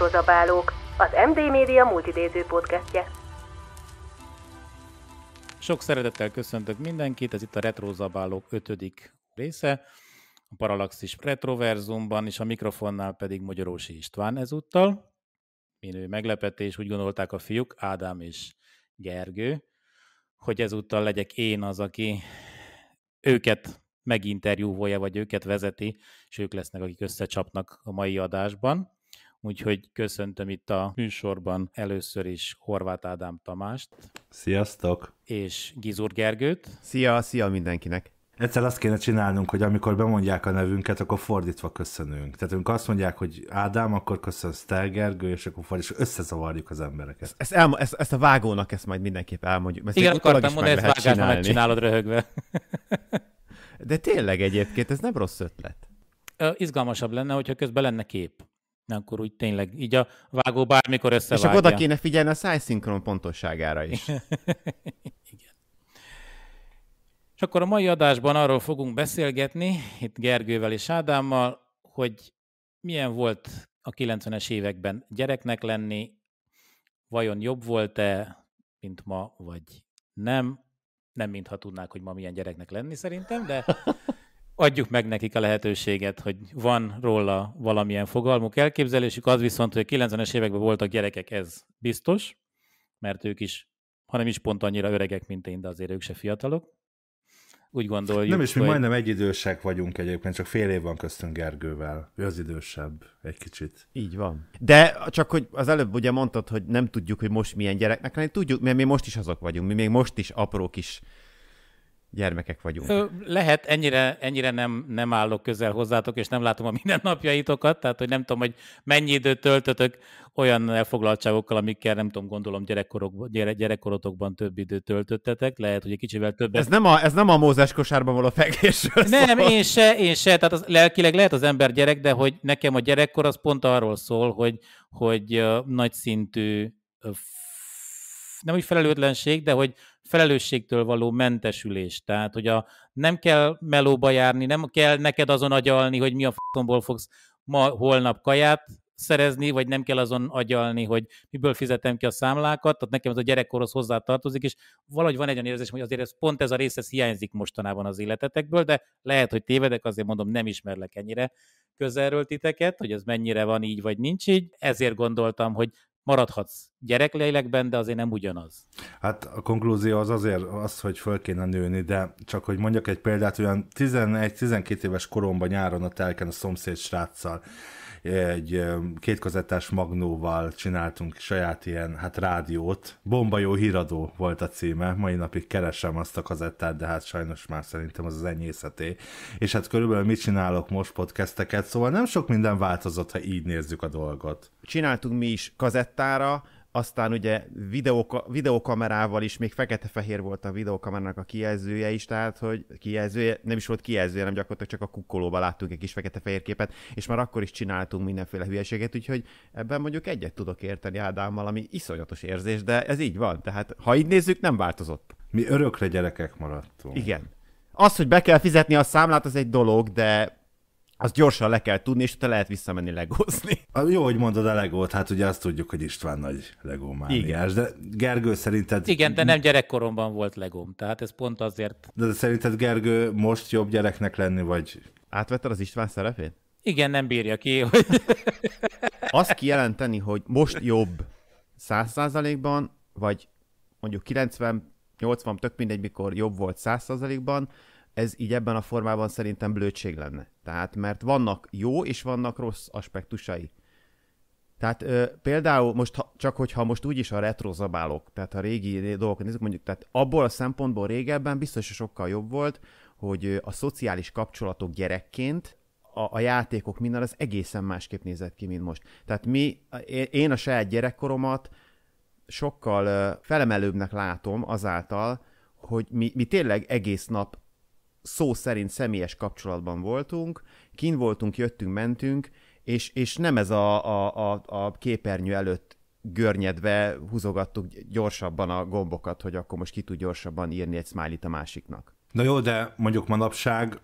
Retrozabálók, az MD Media multidéző podcastje. Sok szeretettel köszöntök mindenkit, ez itt a Retrozabálók ötödik része, a Paralaxis Retroverzumban, és a mikrofonnál pedig Magyarósi István ezúttal. Minő meglepetés, úgy gondolták a fiúk, Ádám és Gergő, hogy ezúttal legyek én az, aki őket meginterjúvolja, vagy őket vezeti, és ők lesznek, akik összecsapnak a mai adásban úgyhogy köszöntöm itt a műsorban először is Horváth Ádám Tamást. Sziasztok! És Gizur Gergőt. Szia, szia mindenkinek! Egyszer azt kéne csinálnunk, hogy amikor bemondják a nevünket, akkor fordítva köszönünk. Tehát amikor azt mondják, hogy Ádám, akkor köszön Sztelgergő, és akkor fordítva, és összezavarjuk az embereket. Ezt, elma, ezt, ezt, a vágónak ezt majd mindenképp elmondjuk. Ezt Igen, akartam mondani, ezt vágás, csinálni. megcsinálod röhögve. De tényleg egyébként, ez nem rossz ötlet. Izgalmasabb lenne, hogyha közben lenne kép akkor úgy tényleg így a vágó bármikor összevágja. És akkor oda kéne figyelni a szájszinkron pontosságára is. Igen. És akkor a mai adásban arról fogunk beszélgetni, itt Gergővel és Ádámmal, hogy milyen volt a 90-es években gyereknek lenni, vajon jobb volt-e, mint ma, vagy nem. Nem mintha tudnák, hogy ma milyen gyereknek lenni szerintem, de adjuk meg nekik a lehetőséget, hogy van róla valamilyen fogalmuk, elképzelésük, az viszont, hogy a 90-es években voltak gyerekek, ez biztos, mert ők is, hanem is pont annyira öregek, mint én, de azért ők se fiatalok. Úgy gondoljuk, Nem, és mi hogy... majdnem egy idősek vagyunk egyébként, csak fél év van köztünk Gergővel. Ő az idősebb egy kicsit. Így van. De csak, hogy az előbb ugye mondtad, hogy nem tudjuk, hogy most milyen gyereknek lenni, tudjuk, mert mi most is azok vagyunk, mi még most is apró kis gyermekek vagyunk. Lehet, ennyire, ennyire nem, nem állok közel hozzátok, és nem látom a mindennapjaitokat, tehát hogy nem tudom, hogy mennyi időt töltötök olyan elfoglaltságokkal, amikkel nem tudom, gondolom gyerekkorok, gyere, gyerekkorotokban több időt töltöttetek, lehet, hogy egy kicsivel többet. Ez nem a, ez nem a mózes kosárban való fekvésről Nem, szóval. én se, én se, tehát az, lelkileg lehet az ember gyerek, de hogy nekem a gyerekkor az pont arról szól, hogy, hogy nagy szintű nem úgy felelőtlenség, de hogy felelősségtől való mentesülés. Tehát, hogy a, nem kell melóba járni, nem kell neked azon agyalni, hogy mi a f***omból fogsz ma, holnap kaját szerezni, vagy nem kell azon agyalni, hogy miből fizetem ki a számlákat, tehát nekem ez a gyerekkorhoz hozzá tartozik, és valahogy van egy olyan érzés, hogy azért ez, pont ez a rész ez hiányzik mostanában az életetekből, de lehet, hogy tévedek, azért mondom, nem ismerlek ennyire közelről titeket, hogy ez mennyire van így, vagy nincs így. Ezért gondoltam, hogy maradhatsz gyereklélekben, de azért nem ugyanaz. Hát a konklúzió az azért az, hogy föl kéne nőni, de csak hogy mondjak egy példát, olyan 11-12 éves koromban nyáron a telken a szomszéd sráccal egy kétkazettás magnóval csináltunk saját ilyen, hát rádiót. Bomba jó híradó volt a címe, mai napig keresem azt a kazettát, de hát sajnos már szerintem az az enyészeté. És hát körülbelül mit csinálok most podcasteket, szóval nem sok minden változott, ha így nézzük a dolgot. Csináltunk mi is kazettára, aztán ugye videóka, videókamerával is, még fekete-fehér volt a videókamerának a kijelzője is, tehát hogy kijelzője, nem is volt kijelzője, nem gyakorlatilag csak a kukkolóba láttunk egy kis fekete-fehér képet, és már akkor is csináltunk mindenféle hülyeséget, úgyhogy ebben mondjuk egyet tudok érteni Ádámmal, ami iszonyatos érzés, de ez így van, tehát ha így nézzük, nem változott. Mi örökre gyerekek maradtunk. Igen. Az, hogy be kell fizetni a számlát, az egy dolog, de azt gyorsan le kell tudni, és te lehet visszamenni legózni. a Jó, hogy mondod a legót, hát ugye azt tudjuk, hogy István nagy legómániás, de Gergő szerinted... Igen, de nem gyerekkoromban volt legóm, tehát ez pont azért... De, de szerinted Gergő most jobb gyereknek lenni, vagy... Átvetted az István szerepét? Igen, nem bírja ki, hogy... azt kijelenteni, hogy most jobb száz százalékban, vagy mondjuk 90 80, tök mindegy, mikor jobb volt 100%-ban, ez így ebben a formában szerintem blödség lenne. Tehát, mert vannak jó és vannak rossz aspektusai. Tehát ö, például most, ha, csak hogyha most úgyis a retro zabálok, tehát a régi dolgokat nézzük, mondjuk, tehát abból a szempontból régebben biztos, hogy sokkal jobb volt, hogy a szociális kapcsolatok gyerekként a, a játékok minden az egészen másképp nézett ki, mint most. Tehát mi, én a saját gyerekkoromat sokkal felemelőbbnek látom azáltal, hogy mi, mi tényleg egész nap szó szerint személyes kapcsolatban voltunk, kint voltunk, jöttünk, mentünk, és, és nem ez a, a, a, a képernyő előtt görnyedve húzogattuk gyorsabban a gombokat, hogy akkor most ki tud gyorsabban írni egy smiley a másiknak. Na jó, de mondjuk manapság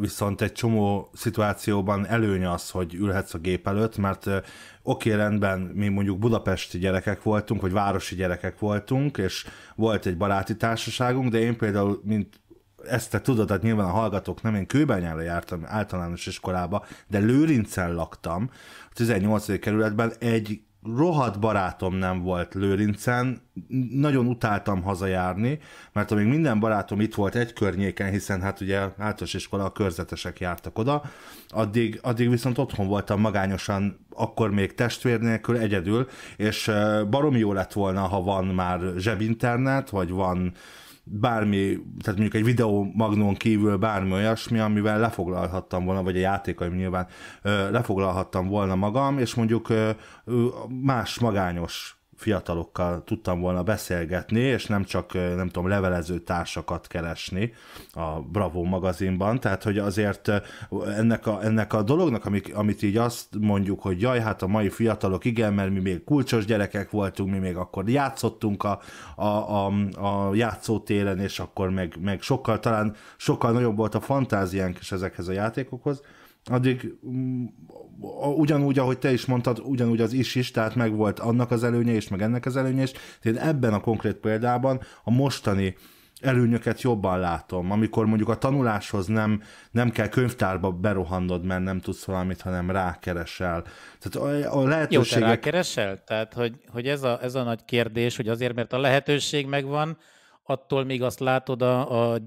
viszont egy csomó szituációban előny az, hogy ülhetsz a gép előtt, mert oké, okay, rendben, mi mondjuk budapesti gyerekek voltunk, vagy városi gyerekek voltunk, és volt egy baráti társaságunk, de én például, mint ezt te tudod, hát nyilván a hallgatók nem, én kőbányára jártam általános iskolába, de Lőrincen laktam, a 18. kerületben egy rohadt barátom nem volt Lőrincen, nagyon utáltam hazajárni, mert amíg minden barátom itt volt egy környéken, hiszen hát ugye általános iskola, a körzetesek jártak oda, addig, addig viszont otthon voltam magányosan, akkor még testvér nélkül, egyedül, és barom jó lett volna, ha van már zsebinternet, vagy van bármi, tehát mondjuk egy videó magnón kívül bármi olyasmi, amivel lefoglalhattam volna, vagy a játékaim nyilván, lefoglalhattam volna magam, és mondjuk más magányos fiatalokkal tudtam volna beszélgetni, és nem csak, nem tudom, levelező társakat keresni a Bravo magazinban, tehát hogy azért ennek a, ennek a dolognak, amik, amit így azt mondjuk, hogy jaj, hát a mai fiatalok igen, mert mi még kulcsos gyerekek voltunk, mi még akkor játszottunk a, a, a, a játszótéren, és akkor meg, meg sokkal talán sokkal nagyobb volt a fantáziánk is ezekhez a játékokhoz, addig mm, ugyanúgy, ahogy te is mondtad, ugyanúgy az is is, tehát meg volt annak az előnye is, meg ennek az előnye is. Én ebben a konkrét példában a mostani előnyöket jobban látom, amikor mondjuk a tanuláshoz nem, nem kell könyvtárba berohannod, mert nem tudsz valamit, hanem rákeresel. Tehát a, a lehetőség... Jó, te rákeresel? Tehát, hogy, hogy ez, a, ez a nagy kérdés, hogy azért, mert a lehetőség megvan, attól még azt látod a, a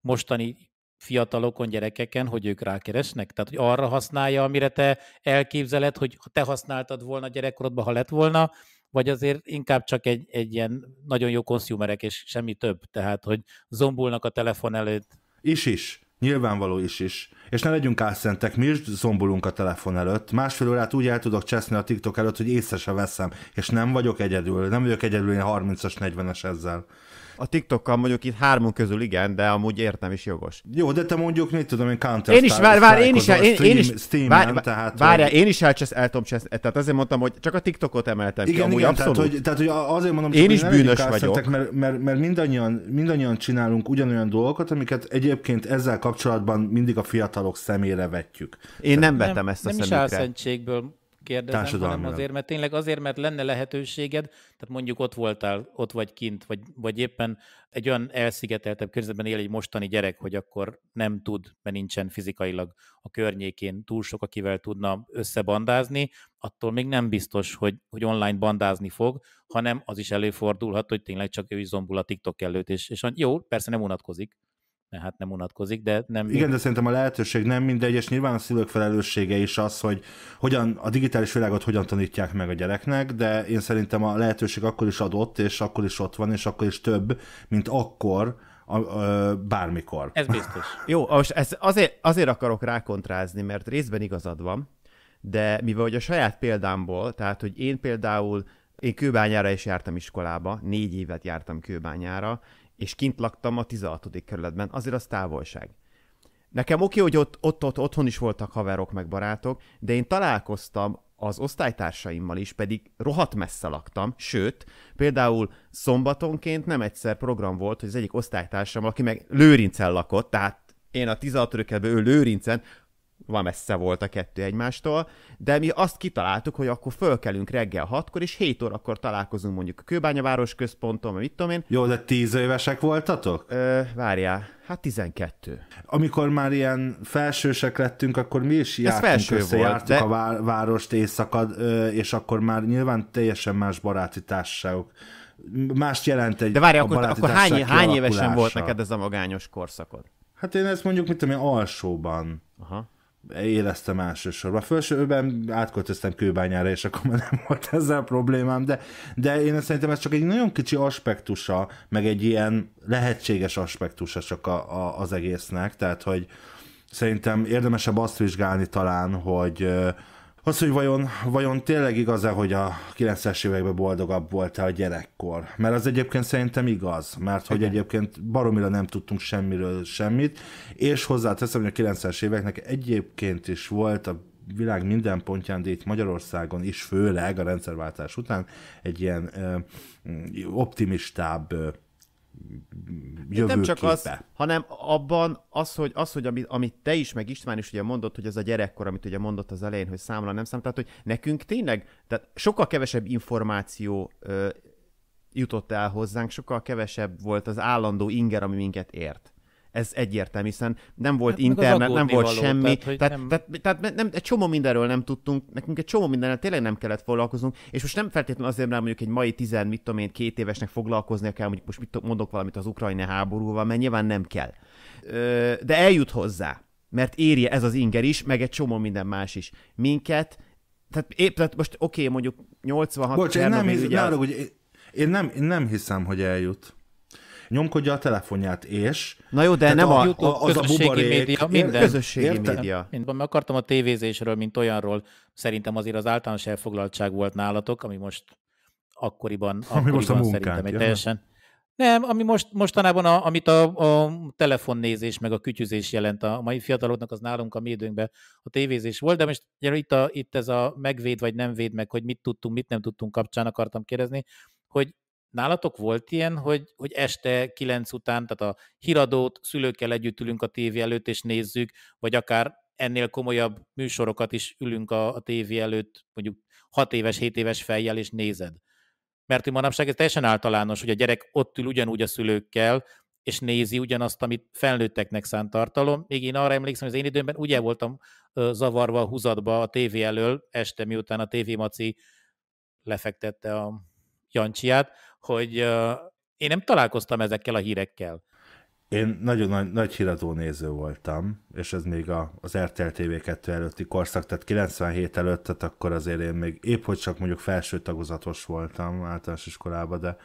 mostani fiatalokon, gyerekeken, hogy ők rákeresnek? Tehát, hogy arra használja, amire te elképzeled, hogy ha te használtad volna gyerekkorodban, ha lett volna, vagy azért inkább csak egy, egy ilyen nagyon jó konszumerek, és semmi több. Tehát, hogy zombulnak a telefon előtt. Is is. Nyilvánvaló is is. És ne legyünk álszentek, mi is zombolunk a telefon előtt. Másfél órát úgy el tudok cseszni a TikTok előtt, hogy észre se veszem. És nem vagyok egyedül. Nem vagyok egyedül én 30-as, 40-es ezzel. A TikTokkal mondjuk itt hármunk közül igen, de amúgy értem is jogos. Jó, de te mondjuk, mit tudom én, Counter Én is, vár, vár, én is, én, én is, vár, vár, tehát, várjál, én is el, el tudom csesz, tehát azért mondtam, hogy csak a TikTokot emeltem igen, ki, amúgy igen, abszolút. Tehát, hogy, tehát, hogy azért mondom, én is bűnös vagyok. Mert, mert, mert mindannyian, mindannyian csinálunk ugyanolyan dolgokat, amiket egyébként ezzel kapcsolatban mindig a fiatalok szemére vetjük. Én tehát, nem vettem ezt a nem szemükre. Nem is kérdezem, hanem azért, mert tényleg azért, mert lenne lehetőséged, tehát mondjuk ott voltál, ott vagy kint, vagy, vagy éppen egy olyan elszigeteltebb környezetben él egy mostani gyerek, hogy akkor nem tud, mert nincsen fizikailag a környékén túl sok, akivel tudna összebandázni, attól még nem biztos, hogy, hogy online bandázni fog, hanem az is előfordulhat, hogy tényleg csak ő is zombul a TikTok előtt, és, és jó, persze nem unatkozik, hát nem unatkozik, de nem... Igen, de szerintem a lehetőség nem mindegy, és nyilván a szülők felelőssége is az, hogy hogyan a digitális világot hogyan tanítják meg a gyereknek, de én szerintem a lehetőség akkor is adott, és akkor is ott van, és akkor is több, mint akkor, a, a, bármikor. Ez biztos. Jó, most ez azért, azért akarok rákontrázni, mert részben igazad van, de mivel hogy a saját példámból, tehát hogy én például én kőbányára is jártam iskolába, négy évet jártam kőbányára, és kint laktam a 16. kerületben, azért az távolság. Nekem oké, hogy ott, ott, ott otthon is voltak haverok meg barátok, de én találkoztam az osztálytársaimmal is, pedig rohadt messze laktam, sőt, például szombatonként nem egyszer program volt, hogy az egyik osztálytársam, aki meg Lőrincen lakott, tehát én a 16 kerületben, ő Lőrincen, van messze volt a kettő egymástól, de mi azt kitaláltuk, hogy akkor fölkelünk reggel 6-kor, és 7 órakor találkozunk mondjuk a Kőbányaváros központon, mit tudom én. Jó, de 10 évesek voltatok? Ö, várjál, hát 12. Amikor már ilyen felsősek lettünk, akkor mi is jártunk Ez össze, volt, jártuk de... a várost éjszaka, és akkor már nyilván teljesen más baráti társaságok mást jelent egy De várj, akkor, akkor hány, hány évesen volt neked ez a magányos korszakod? Hát én ezt mondjuk, mit tudom én, alsóban. Aha éreztem elsősorban. Fölsőben átköltöztem kőbányára, és akkor már nem volt ezzel problémám, de, de én szerintem ez csak egy nagyon kicsi aspektusa, meg egy ilyen lehetséges aspektusa csak a, a, az egésznek, tehát hogy szerintem érdemesebb azt vizsgálni talán, hogy az, hogy vajon, vajon tényleg igaz-e, hogy a 90-es években boldogabb volt-e a gyerekkor? Mert az egyébként szerintem igaz, mert hogy Igen. egyébként baromira nem tudtunk semmiről semmit, és hozzáteszem, hogy a 90-es éveknek egyébként is volt a világ minden pontján, de itt Magyarországon is, főleg a rendszerváltás után egy ilyen ö, optimistább jövőképe. Nem csak az, hanem abban az, hogy, az, hogy amit, amit te is, meg István is ugye mondott, hogy ez a gyerekkor, amit ugye mondott az elején, hogy számla nem számla, tehát hogy nekünk tényleg, tehát sokkal kevesebb információ ö, jutott el hozzánk, sokkal kevesebb volt az állandó inger, ami minket ért ez egyértelmű, hiszen nem volt hát, internet, nem volt való, semmi, tehát, tehát, nem... tehát, tehát nem, egy csomó mindenről nem tudtunk, nekünk egy csomó mindenről tényleg nem kellett foglalkoznunk, és most nem feltétlenül azért, mert mondjuk egy mai tizen, mit tudom én, két évesnek foglalkoznia kell, mondjuk most mit mondok valamit az ukrajna háborúval, mert nyilván nem kell. De eljut hozzá, mert érje ez az inger is, meg egy csomó minden más is. Minket, tehát, épp, tehát most oké, okay, mondjuk 86 Bocs, én nem, hisz, ugye... ne az... hogy én nem, én nem hiszem, hogy eljut nyomkodja a telefonját, és... Na jó, de nem a, a, YouTube, az közösségi a bubarék, média, minden. Közösségi érte? média. Mindben, mert akartam a tévézésről, mint olyanról, szerintem azért az általános elfoglaltság volt nálatok, ami most akkoriban, ami akkoriban most a munkánk, szerintem egy teljesen... Nem, ami most, mostanában, a, amit a, a telefonnézés meg a kütyüzés jelent a mai fiataloknak, az nálunk a mi időnkben a tévézés volt, de most ugye, itt, a, itt ez a megvéd vagy nem véd meg, hogy mit tudtunk, mit nem tudtunk kapcsán akartam kérdezni, hogy Nálatok volt ilyen, hogy, hogy este kilenc után, tehát a híradót szülőkkel együtt ülünk a tévé előtt és nézzük, vagy akár ennél komolyabb műsorokat is ülünk a, a tévé előtt, mondjuk hat éves, 7 éves fejjel és nézed. Mert manapság ez teljesen általános, hogy a gyerek ott ül ugyanúgy a szülőkkel, és nézi ugyanazt, amit felnőtteknek szánt tartalom. Még én arra emlékszem, hogy az én időmben ugye voltam zavarva a húzatba a tévé elől, este miután a tévémaci lefektette a Jancsiát, hogy én nem találkoztam ezekkel a hírekkel. Én nagyon nagy, nagy híradó néző voltam, és ez még a, az RTL TV2 előtti korszak, tehát 97 előtt, tehát akkor azért én még épp hogy csak mondjuk felső tagozatos voltam általános iskolában, de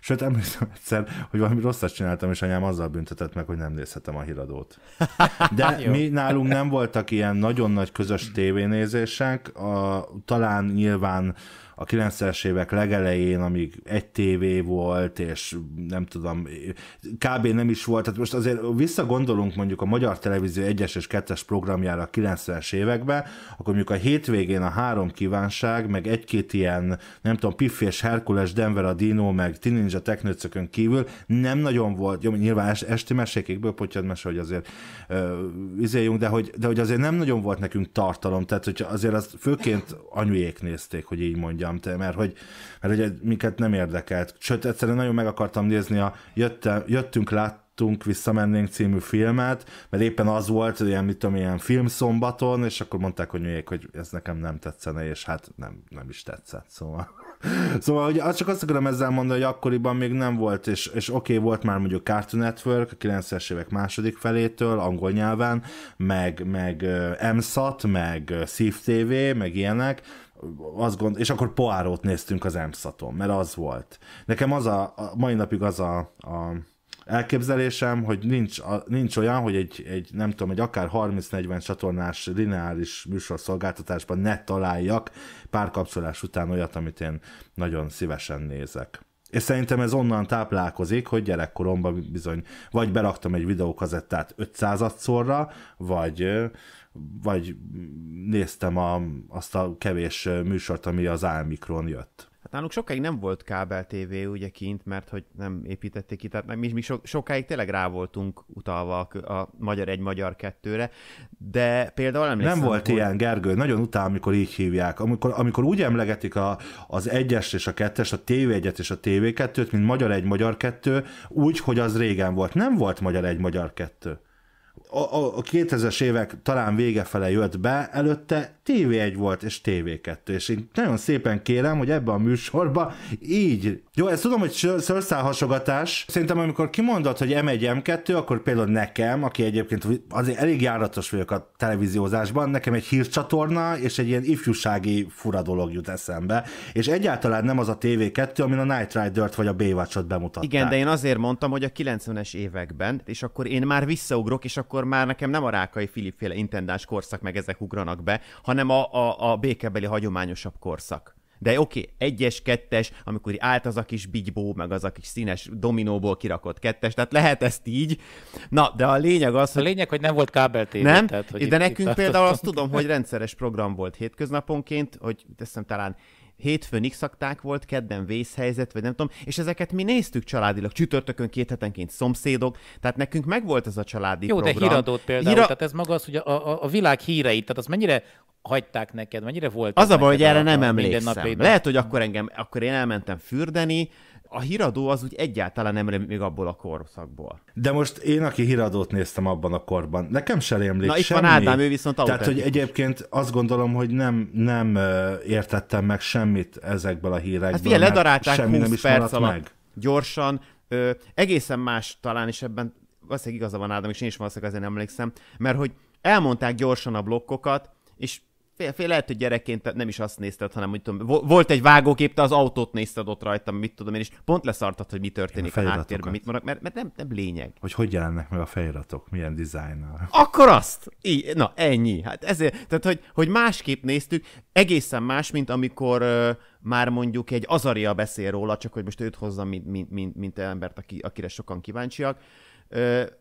sőt emlékszem egyszer, hogy valami rosszat csináltam, és anyám azzal büntetett meg, hogy nem nézhetem a híradót. De mi nálunk nem voltak ilyen nagyon nagy közös tévénézések, a, talán nyilván a 90-es évek legelején, amíg egy tévé volt, és nem tudom, kb. nem is volt. Tehát most azért visszagondolunk mondjuk a Magyar Televízió 1-es és 2-es programjára a 90-es években, akkor mondjuk a hétvégén a három kívánság, meg egy-két ilyen, nem tudom, Piff és Herkules, Denver a Dino, meg Tininja Technőcökön kívül nem nagyon volt, jó, nyilván esti mesékékből, potyad mese, hogy azért ö, izéljünk, de hogy, de hogy azért nem nagyon volt nekünk tartalom, tehát hogy azért az főként anyujék nézték, hogy így mondja mondjam, te, mert hogy, mert hogy minket nem érdekelt. Sőt, egyszerűen nagyon meg akartam nézni a jöttem, Jöttünk, lát, láttunk Visszamennénk című filmet, mert éppen az volt, hogy ilyen, mit tudom, ilyen filmszombaton, és akkor mondták, hogy nyújék, hogy ez nekem nem tetszene, és hát nem, nem is tetszett, szóval. szóval, hogy csak azt akarom ezzel mondani, hogy akkoriban még nem volt, és, és oké, okay, volt már mondjuk Cartoon Network a 90-es évek második felétől, angol nyelven, meg, meg MSAT, meg Szív TV, meg ilyenek, azt gond... és akkor poárót néztünk az emszaton, mert az volt. Nekem az a, a mai napig az a, a elképzelésem, hogy nincs, a, nincs olyan, hogy egy, egy, nem tudom, egy akár 30-40 csatornás lineáris műsorszolgáltatásban ne találjak párkapcsolás után olyat, amit én nagyon szívesen nézek. És szerintem ez onnan táplálkozik, hogy gyerekkoromban bizony vagy beraktam egy videókazettát 500-szorra, vagy vagy néztem a, azt a kevés műsort, ami az Álmikron jött. Hát nálunk sokáig nem volt kábel TV ugye kint, mert hogy nem építették ki, tehát mi, mi so, sokáig tényleg rá voltunk utalva a, a magyar egy, magyar kettőre, de például emlékszem... Nem volt hogy... ilyen, Gergő, nagyon utána, amikor így hívják, amikor, amikor úgy emlegetik a, az egyes és a kettes, a tv egyet és a tv kettőt, mint magyar egy, magyar kettő, úgy, hogy az régen volt. Nem volt magyar egy, magyar kettő a, a 2000-es évek talán végefele jött be, előtte TV1 volt, és TV2, és én nagyon szépen kérem, hogy ebbe a műsorba így. Jó, ezt tudom, hogy szörszál hasogatás. Szerintem, amikor kimondod, hogy M1, M2, akkor például nekem, aki egyébként azért elég járatos vagyok a televíziózásban, nekem egy hírcsatorna és egy ilyen ifjúsági fura dolog jut eszembe, és egyáltalán nem az a TV2, amin a Night Rider-t vagy a b bemutatták. Igen, de én azért mondtam, hogy a 90-es években, és akkor én már visszaugrok, és akkor akkor már nekem nem a Rákai Filip féle intendáns korszak, meg ezek ugranak be, hanem a, a, a békebeli hagyományosabb korszak. De oké, okay, egyes, kettes, amikor állt az a kis bigybó, meg az a kis színes dominóból kirakott kettes, tehát lehet ezt így. Na, de a lényeg az, hogy... A lényeg, hogy nem volt kábeltévé. Nem, tehát, hogy de itt, nekünk itt például azt tudom, hogy rendszeres program volt hétköznaponként, hogy teszem talán hétfőn x volt, kedden vészhelyzet, vagy nem tudom, és ezeket mi néztük családilag, csütörtökön két hetenként szomszédok, tehát nekünk megvolt ez a családi Jó, program. de híradót például, Híra... tehát ez maga az, hogy a, a, a világ híreit, tehát az mennyire hagyták neked, mennyire volt? Az a baj, hogy erre nem emlékszem. Lehet, hogy akkor engem, akkor én elmentem fürdeni, a híradó az úgy egyáltalán nem rém még abból a korszakból. De most én, aki híradót néztem abban a korban, nekem sem rémlik Na, itt semmi. van Ádám, ő viszont Tehát, hogy egyébként azt gondolom, hogy nem, nem értettem meg semmit ezekből a hírekből. Hát ilyen ledarálták 20 nem is perc alatt meg. gyorsan, ö, egészen más talán is ebben, valószínűleg igaza van Ádám, és én is valószínűleg azért emlékszem, mert hogy elmondták gyorsan a blokkokat, és fél, fél, lehet, hogy gyerekként nem is azt nézted, hanem úgy tudom, volt egy vágókép, te az autót nézted ott rajtam, mit tudom én, és pont leszartad, hogy mi történik én a, a háttérben, mit marad, mert, mert nem, nem lényeg. Hogy hogy jelennek meg a feliratok, milyen dizájnnal. Akkor azt! Így, na, ennyi. Hát ezért, tehát hogy, hogy másképp néztük, egészen más, mint amikor ö, már mondjuk egy azaria beszél róla, csak hogy most őt hozzam, mint, mint, mint, mint embert, aki, akire sokan kíváncsiak,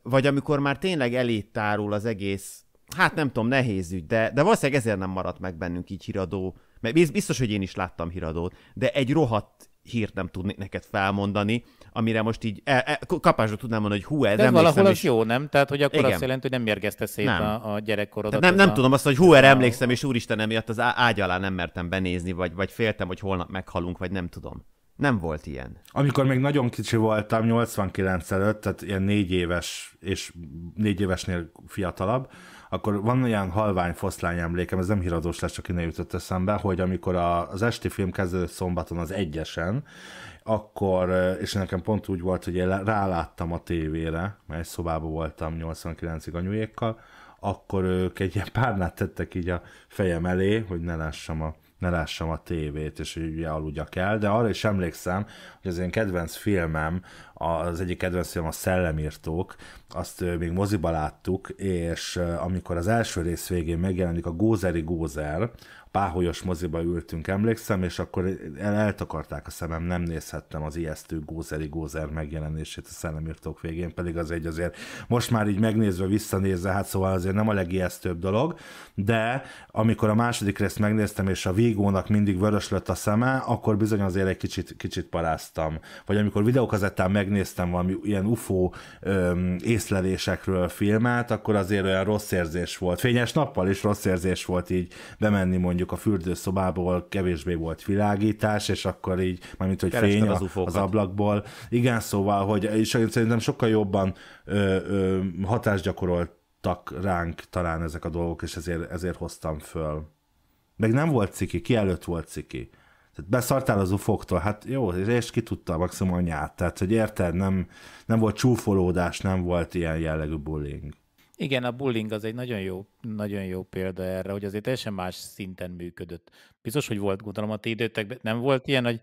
vagy amikor már tényleg elé tárul az egész hát nem tudom, nehéz ügy, de, de valószínűleg ezért nem maradt meg bennünk így híradó, mert biztos, hogy én is láttam híradót, de egy rohadt hírt nem tudnék neked felmondani, amire most így e, e, kapásra tudnám mondani, hogy hú, ez nem valahol is... jó, nem? Tehát, hogy akkor Igen. azt jelenti, hogy nem mérgezte szét nem. A, a gyerekkorodat. Tehát nem, nem a... tudom azt, hogy hú, erre emlékszem, és úristen, emiatt az ágy alá nem mertem benézni, vagy, vagy féltem, hogy holnap meghalunk, vagy nem tudom. Nem volt ilyen. Amikor még nagyon kicsi voltam, 89 előtt, tehát ilyen négy éves és négy évesnél fiatalabb, akkor van olyan halvány foszlány emlékem, ez nem híradós lesz, csak innen jutott eszembe, hogy amikor a, az esti film kezdődött szombaton az egyesen, akkor, eh, és nekem pont úgy volt, hogy én ráláttam a tévére, mert egy szobában voltam 89-ig anyuékkal, akkor ők egy ilyen párnát tettek így a fejem elé, hogy ne lássam a ne lássam a tévét, és hogy ugye aludjak el, de arra is emlékszem, hogy az én kedvenc filmem az egyik kedvenc film a Szellemírtók, azt még moziba láttuk, és amikor az első rész végén megjelenik a Gózeri Gózer, páholyos moziba ültünk, emlékszem, és akkor el, eltakarták a szemem, nem nézhettem az ijesztő Gózeri Gózer megjelenését a szellemírtók végén, pedig az egy azért most már így megnézve, visszanézve, hát szóval azért nem a legijesztőbb dolog, de amikor a második részt megnéztem, és a Vigónak mindig vörös lett a szeme, akkor bizony azért egy kicsit, kicsit paráztam. Vagy amikor videókazettán meg megnéztem valami ilyen UFO öm, észlelésekről filmet, akkor azért olyan rossz érzés volt. Fényes nappal is rossz érzés volt így bemenni mondjuk a fürdőszobából, kevésbé volt világítás, és akkor így, mármint hogy Kerestem fény az, az ablakból. Igen, szóval, hogy és szerintem sokkal jobban ö, ö, hatást gyakoroltak ránk talán ezek a dolgok, és ezért, ezért hoztam föl. Meg nem volt ciki, ki előtt volt ciki? Tehát beszartál az ufoktól, hát jó, és ki tudta a maximum anyát. Tehát, hogy érted, nem, nem volt csúfolódás, nem volt ilyen jellegű bullying. Igen, a bullying az egy nagyon jó, nagyon jó példa erre, hogy azért teljesen más szinten működött. Biztos, hogy volt, gondolom, a ti időtekben nem volt ilyen, hogy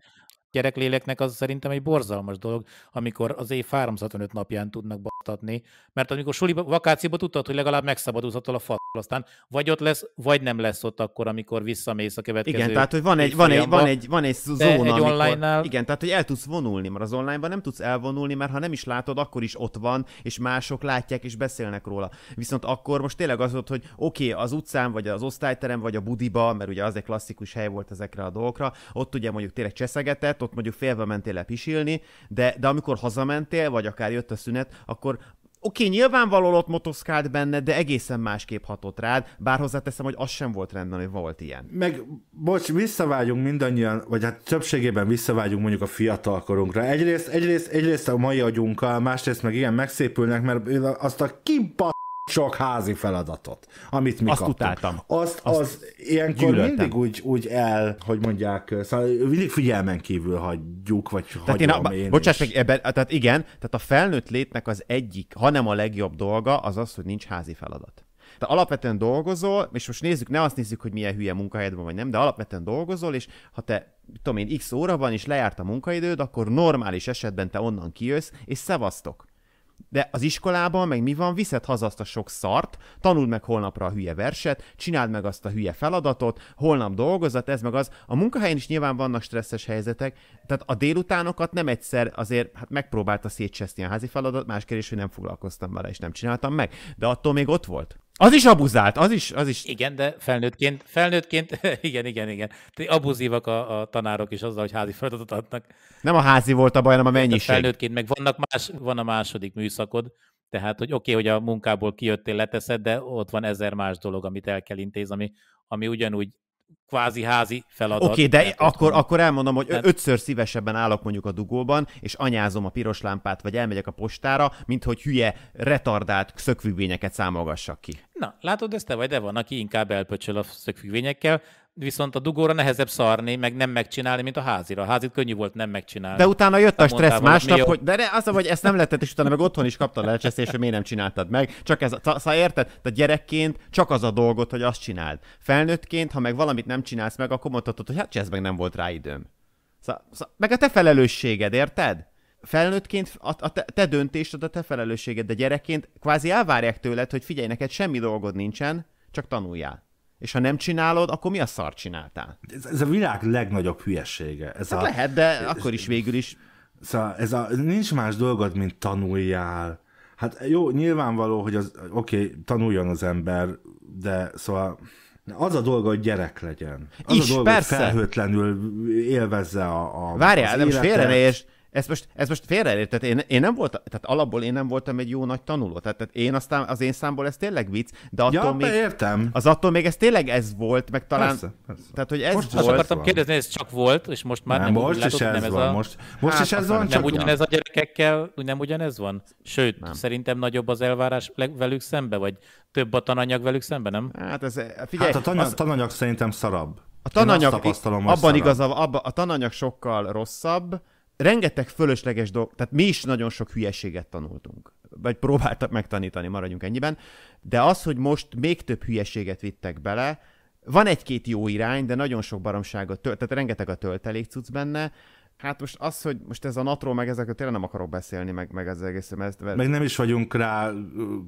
gyerekléleknek az szerintem egy borzalmas dolog, amikor az év 365 napján tudnak adni, mert amikor suli vakációba tudtad, hogy legalább megszabadulsz a fal, aztán vagy ott lesz, vagy nem lesz ott akkor, amikor visszamész a következő Igen, tehát hogy van egy, van egy, van egy, van egy zóna, egy amikor, igen, tehát hogy el tudsz vonulni, mert az onlineban nem tudsz elvonulni, mert ha nem is látod, akkor is ott van, és mások látják és beszélnek róla. Viszont akkor most tényleg az volt, hogy oké, okay, az utcán, vagy az osztályterem, vagy a budiba, mert ugye az egy klasszikus hely volt ezekre a dolgokra, ott ugye mondjuk tényleg cseszegetett, ott mondjuk félve mentél le pisilni, de, de amikor hazamentél, vagy akár jött a szünet, akkor Oké, okay, nyilvánvalóan ott motoszkált benne, de egészen másképp hatott rád, bár hozzáteszem, hogy az sem volt rendben, hogy volt ilyen. Meg, bocs, visszavágyunk mindannyian, vagy hát többségében visszavágyunk mondjuk a fiatalkorunkra. Egyrészt, egyrészt, egyrészt a mai agyunkkal, másrészt meg igen, megszépülnek, mert azt a kibasz sok házi feladatot, amit mi Azt kaptunk. utáltam. Azt, Azt az ilyenkor gyűlöltem. mindig úgy, úgy el, hogy mondják, szóval mindig figyelmen kívül hagyjuk, vagy tehát én, a, én Bocsáss meg, ebben, tehát igen, tehát a felnőtt létnek az egyik, hanem a legjobb dolga az az, hogy nincs házi feladat. Te alapvetően dolgozol, és most nézzük, ne azt nézzük, hogy milyen hülye munkahelyed van, vagy nem, de alapvetően dolgozol, és ha te, tudom én, x óra van, és lejárt a munkaidőd, akkor normális esetben te onnan kijössz, és szevasztok. De az iskolában meg mi van? Viszed haza azt a sok szart, tanuld meg holnapra a hülye verset, csináld meg azt a hülye feladatot, holnap dolgozat, ez meg az. A munkahelyen is nyilván vannak stresszes helyzetek, tehát a délutánokat nem egyszer azért hát megpróbálta szétcseszni a házi feladat, más kérdés, hogy nem foglalkoztam vele és nem csináltam meg, de attól még ott volt. Az is abuzált, az is, az is. Igen, de felnőttként, felnőttként, igen, igen, igen. Abuzívak a, a tanárok is azzal, hogy házi feladatot adnak. Nem a házi volt a baj, hanem a mennyiség. Tehát felnőttként meg vannak más, van a második műszakod, tehát, hogy oké, okay, hogy a munkából kijöttél, leteszed, de ott van ezer más dolog, amit el kell intéz, ami, ami ugyanúgy kvázi házi feladat. Oké, okay, de hát, akkor, akkor elmondom, hogy Tehát... ötször szívesebben állok mondjuk a dugóban, és anyázom a piros lámpát, vagy elmegyek a postára, mint hogy hülye, retardált szökfüggvényeket számolgassak ki. Na, látod, ezt te vagy, de van, aki inkább elpöcsöl a szökfüggvényekkel, viszont a dugóra nehezebb szarni, meg nem megcsinálni, mint a házira. A házit könnyű volt nem megcsinálni. De utána jött a stressz másnap, hogy de ne, az, hogy ezt nem lehetett, és utána meg otthon is kaptad és hogy miért nem csináltad meg. Csak ez, szóval érted? Te gyerekként csak az a dolgot, hogy azt csináld. Felnőttként, ha meg valamit nem csinálsz meg, akkor mondhatod, hogy hát csesz meg nem volt rá időm. Szóval, szóval, meg a te felelősséged, érted? felnőttként a, a te, te döntésed, a te felelősséged, de gyerekként kvázi elvárják tőled, hogy figyelj, neked semmi dolgod nincsen, csak tanuljál és ha nem csinálod, akkor mi a szar csináltál? Ez, ez a világ legnagyobb hülyesége. Ez hát a... lehet, de akkor is végül is. Szóval ez a, nincs más dolgod, mint tanuljál. Hát jó, nyilvánvaló, hogy az, oké, okay, tanuljon az ember, de szóval az a dolga, hogy gyerek legyen. Az is, a dolga, persze. hogy felhőtlenül élvezze a, a Várjál, nem most félre ne és ez most, ez most félreértett, én, én nem voltam, tehát alapból én nem voltam egy jó nagy tanuló, tehát, tehát én aztán, az én számból ez tényleg vicc, de attól ja, még... értem. Az attól még ez tényleg ez volt, meg talán... Persze, persze. Tehát, hogy ez most volt. Most akartam van. kérdezni, ez csak volt, és most már nem, nem most is ez van, a... most, most hát, is ez van, nem ugyanez a gyerekekkel, nem ugyanez van? Sőt, nem. szerintem nagyobb az elvárás velük szembe, vagy több a tananyag velük szembe, nem? Hát ez, figyelj... Hát a tananyag, az... tananyag szerintem szarabb. A tananyag, abban szarabb. abba, a tananyag sokkal rosszabb, rengeteg fölösleges dolog, tehát mi is nagyon sok hülyeséget tanultunk, vagy próbáltak megtanítani, maradjunk ennyiben, de az, hogy most még több hülyeséget vittek bele, van egy-két jó irány, de nagyon sok baromságot, tölt, tehát rengeteg a töltelék cucc benne, Hát most az, hogy most ez a natról, meg ezekről tényleg nem akarok beszélni, meg, meg az egész. Mert... Meg nem is vagyunk rá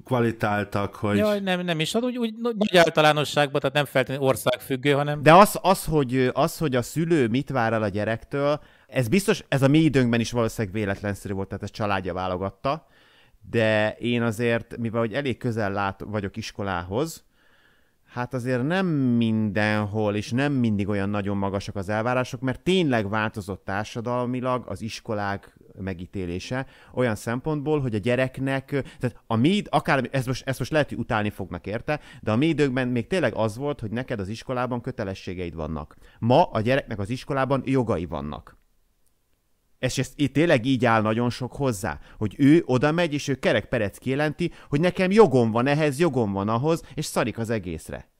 kvalitáltak, hogy... Jaj, nem, nem is, hát úgy, úgy nagy általánosságban, tehát nem feltétlenül országfüggő, hanem... De az, az, hogy, az, hogy a szülő mit vár el a gyerektől, ez biztos, ez a mi időnkben is valószínűleg véletlenszerű volt, tehát ez családja válogatta, de én azért, mivel hogy elég közel lát, vagyok iskolához, hát azért nem mindenhol, és nem mindig olyan nagyon magasak az elvárások, mert tényleg változott társadalmilag az iskolák megítélése olyan szempontból, hogy a gyereknek, tehát a mi, akár, ez most, ezt most lehet, hogy utálni fognak érte, de a mi időkben még tényleg az volt, hogy neked az iskolában kötelességeid vannak. Ma a gyereknek az iskolában jogai vannak és ez itt tényleg így áll nagyon sok hozzá, hogy ő oda megy, és ő kerek perec kijelenti, hogy nekem jogom van ehhez, jogom van ahhoz, és szarik az egészre.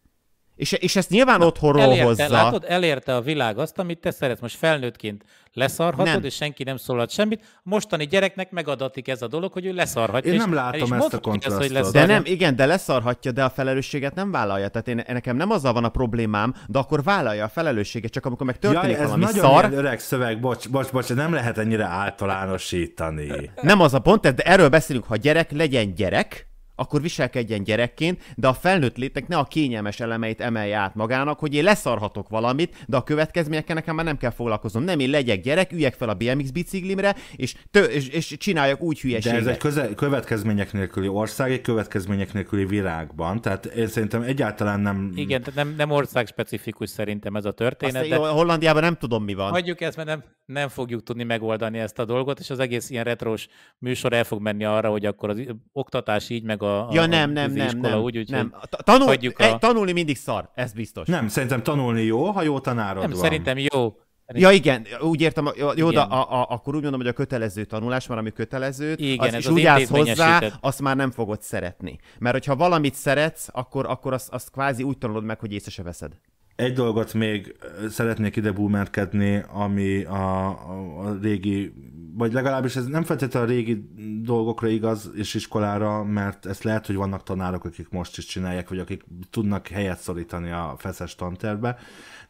És, és ezt nyilván Na, otthonról elérte, hozza. Látod, elérte a világ azt, amit te szeretsz. Most felnőttként leszarhatod, nem. és senki nem szólhat semmit. Mostani gyereknek megadatik ez a dolog, hogy ő leszarhatja. Én nem látom ezt a kontrasztot. Ezt, hogy de nem, igen, de leszarhatja, de a felelősséget nem vállalja. Tehát én, nekem nem azzal van a problémám, de akkor vállalja a felelősséget, csak amikor meg történik Jaj, valami ez nagyon szar. öreg szöveg, bocs, bocs, bocs, nem lehet ennyire általánosítani. Nem az a pont, de erről beszélünk, ha gyerek legyen gyerek, akkor viselkedjen gyerekként, de a felnőtt létnek ne a kényelmes elemeit emelje át magának, hogy én leszarhatok valamit, de a következményekkel nekem már nem kell foglalkoznom. Nem, én legyek gyerek, üljek fel a BMX biciklimre, és, tő- és, és csináljak úgy hülyeséget. De ez egy köze- következmények nélküli ország, egy következmények nélküli világban, tehát én szerintem egyáltalán nem... Igen, tehát nem, nem ország specifikus szerintem ez a történet. Azt de... Hollandiában nem tudom, mi van. Hagyjuk ezt, mert nem, nem fogjuk tudni megoldani ezt a dolgot, és az egész ilyen retros műsor el fog menni arra, hogy akkor az oktatás így, meg a, a ja, nem, nem, nem, nem, úgy, úgy, nem. Tanul, a... e, Tanulni mindig szar, ez biztos. Nem, szerintem tanulni jó, ha jó tanárod nem, van. szerintem jó. Ja igen, úgy értem, jó, igen. a, a, akkor úgy mondom, hogy a kötelező tanulás már, ami kötelező, igen, az, ez és az úgy állsz hozzá, azt már nem fogod szeretni. Mert hogyha valamit szeretsz, akkor, akkor azt, azt kvázi úgy tanulod meg, hogy észre se veszed. Egy dolgot még szeretnék ide búmerkedni, ami a, a, a régi, vagy legalábbis ez nem feltétlenül a régi dolgokra igaz, és iskolára, mert ezt lehet, hogy vannak tanárok, akik most is csinálják, vagy akik tudnak helyet szorítani a feszes tanterbe.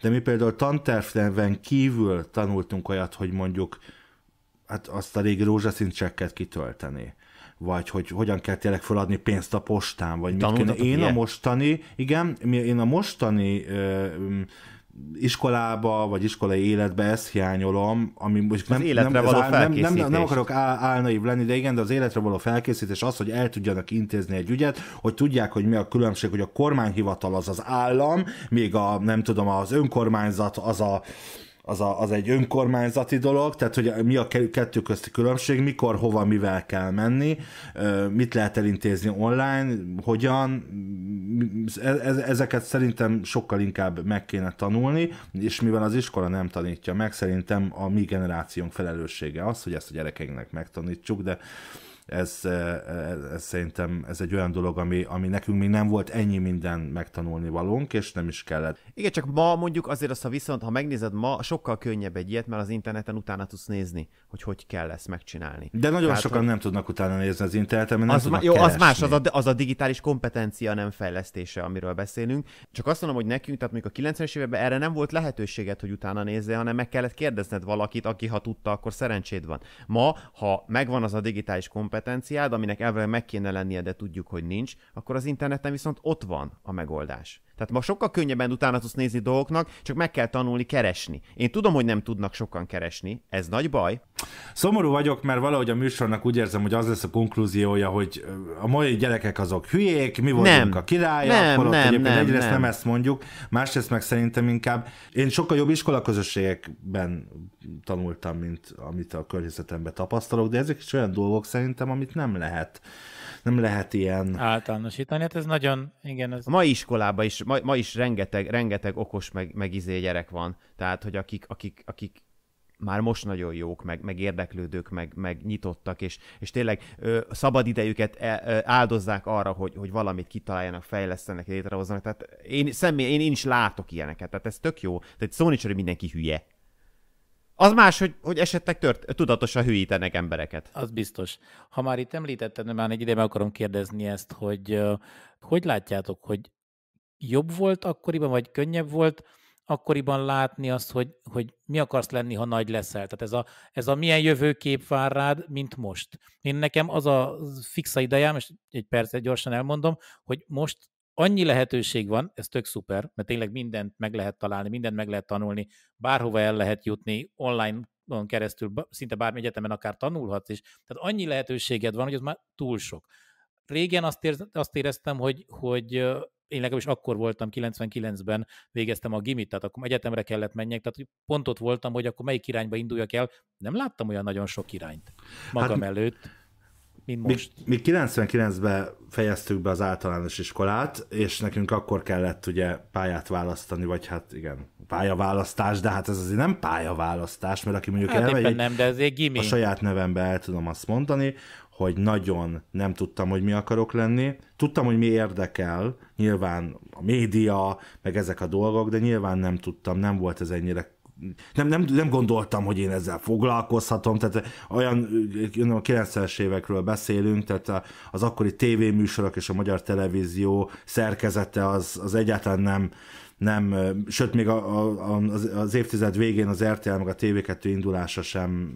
de mi például tanterven kívül tanultunk olyat, hogy mondjuk hát azt a régi rózsaszín csekket kitölteni vagy hogy hogyan kell tényleg feladni pénzt a postán, vagy mit kéne. Én a mostani, igen, én a mostani ö, iskolába, vagy iskolai életbe ezt hiányolom, ami most nem, életre nem, való nem, nem, nem, nem akarok áll, álnaív lenni, de igen, de az életre való felkészítés az, hogy el tudjanak intézni egy ügyet, hogy tudják, hogy mi a különbség, hogy a kormányhivatal az az állam, még a, nem tudom, az önkormányzat az a az, a, az egy önkormányzati dolog, tehát hogy mi a kettő közti különbség, mikor, hova, mivel kell menni, mit lehet elintézni online, hogyan, ezeket szerintem sokkal inkább meg kéne tanulni, és mivel az iskola nem tanítja meg, szerintem a mi generációnk felelőssége az, hogy ezt a gyerekeinknek megtanítsuk, de ez, ez, eh, eh, ez szerintem ez egy olyan dolog, ami, ami nekünk még nem volt ennyi minden megtanulni valónk, és nem is kellett. Igen, csak ma mondjuk azért azt, ha viszont, ha megnézed ma, sokkal könnyebb egy ilyet, mert az interneten utána tudsz nézni, hogy hogy kell ezt megcsinálni. De nagyon Tehát, sokan hogy... nem tudnak utána nézni az interneten, mert nem az, tudnak Jó, keresni. az más, az a, az a digitális kompetencia nem fejlesztése, amiről beszélünk. Csak azt mondom, hogy nekünk, tehát mondjuk a 90-es években erre nem volt lehetőséget, hogy utána nézze, hanem meg kellett kérdezned valakit, aki ha tudta, akkor szerencséd van. Ma, ha megvan az a digitális kompetencia, kompetenciád, aminek elvileg meg kéne lennie, de tudjuk, hogy nincs, akkor az interneten viszont ott van a megoldás. Tehát ma sokkal könnyebben utána tudsz nézni dolgoknak, csak meg kell tanulni keresni. Én tudom, hogy nem tudnak sokan keresni, ez nagy baj. Szomorú vagyok, mert valahogy a műsornak úgy érzem, hogy az lesz a konklúziója, hogy a mai gyerekek azok hülyék, mi voltunk nem. a királyok, nem, holott nem, egyébként nem, egyrészt nem. nem ezt mondjuk, másrészt meg szerintem inkább én sokkal jobb iskola közösségekben tanultam, mint amit a környezetemben tapasztalok, de ezek is olyan dolgok szerintem, amit nem lehet nem lehet ilyen... Általánosítani, hát ez nagyon, igen. Ez... A mai iskolában is, ma, ma is rengeteg, rengeteg okos meg, meg izé gyerek van, tehát, hogy akik, akik, akik már most nagyon jók, meg, meg érdeklődők, meg, meg nyitottak, és, és tényleg ö, szabad idejüket e, ö, áldozzák arra, hogy, hogy valamit kitaláljanak, fejlesztenek, létrehozzanak. Tehát én, személy, én, én is látok ilyeneket, tehát ez tök jó. Tehát szó nincs, hogy mindenki hülye. Az más, hogy, hogy esetleg tört, tudatosan hülyítenek embereket. Az biztos. Ha már itt említetted, már egy ideje meg akarom kérdezni ezt, hogy hogy látjátok, hogy jobb volt akkoriban, vagy könnyebb volt akkoriban látni azt, hogy, hogy mi akarsz lenni, ha nagy leszel. Tehát ez a, ez a milyen jövőkép vár rád, mint most. Én nekem az a fixa idejám, és egy percet gyorsan elmondom, hogy most annyi lehetőség van, ez tök szuper, mert tényleg mindent meg lehet találni, mindent meg lehet tanulni, bárhova el lehet jutni, online keresztül, szinte bármi egyetemen akár tanulhatsz is. Tehát annyi lehetőséged van, hogy az már túl sok. Régen azt, ér, azt éreztem, hogy, hogy én legalábbis akkor voltam, 99-ben végeztem a gimit, tehát akkor egyetemre kellett menjek, tehát pont ott voltam, hogy akkor melyik irányba induljak el, nem láttam olyan nagyon sok irányt hát magam hát, előtt mint most. Mi, mi 99-ben fejeztük be az általános iskolát, és nekünk akkor kellett ugye pályát választani, vagy hát igen, pályaválasztás, de hát ez azért nem pályaválasztás, mert aki mondjuk hát elmegy, nem, de azért gimi. a saját nevembe el tudom azt mondani, hogy nagyon nem tudtam, hogy mi akarok lenni. Tudtam, hogy mi érdekel, nyilván a média, meg ezek a dolgok, de nyilván nem tudtam, nem volt ez ennyire nem, nem, nem gondoltam, hogy én ezzel foglalkozhatom, tehát olyan a 90-es évekről beszélünk, tehát az akkori tévéműsorok és a magyar televízió szerkezete az, az egyáltalán nem, nem, sőt még a, a, az, az évtized végén az RTL meg a TV2 indulása sem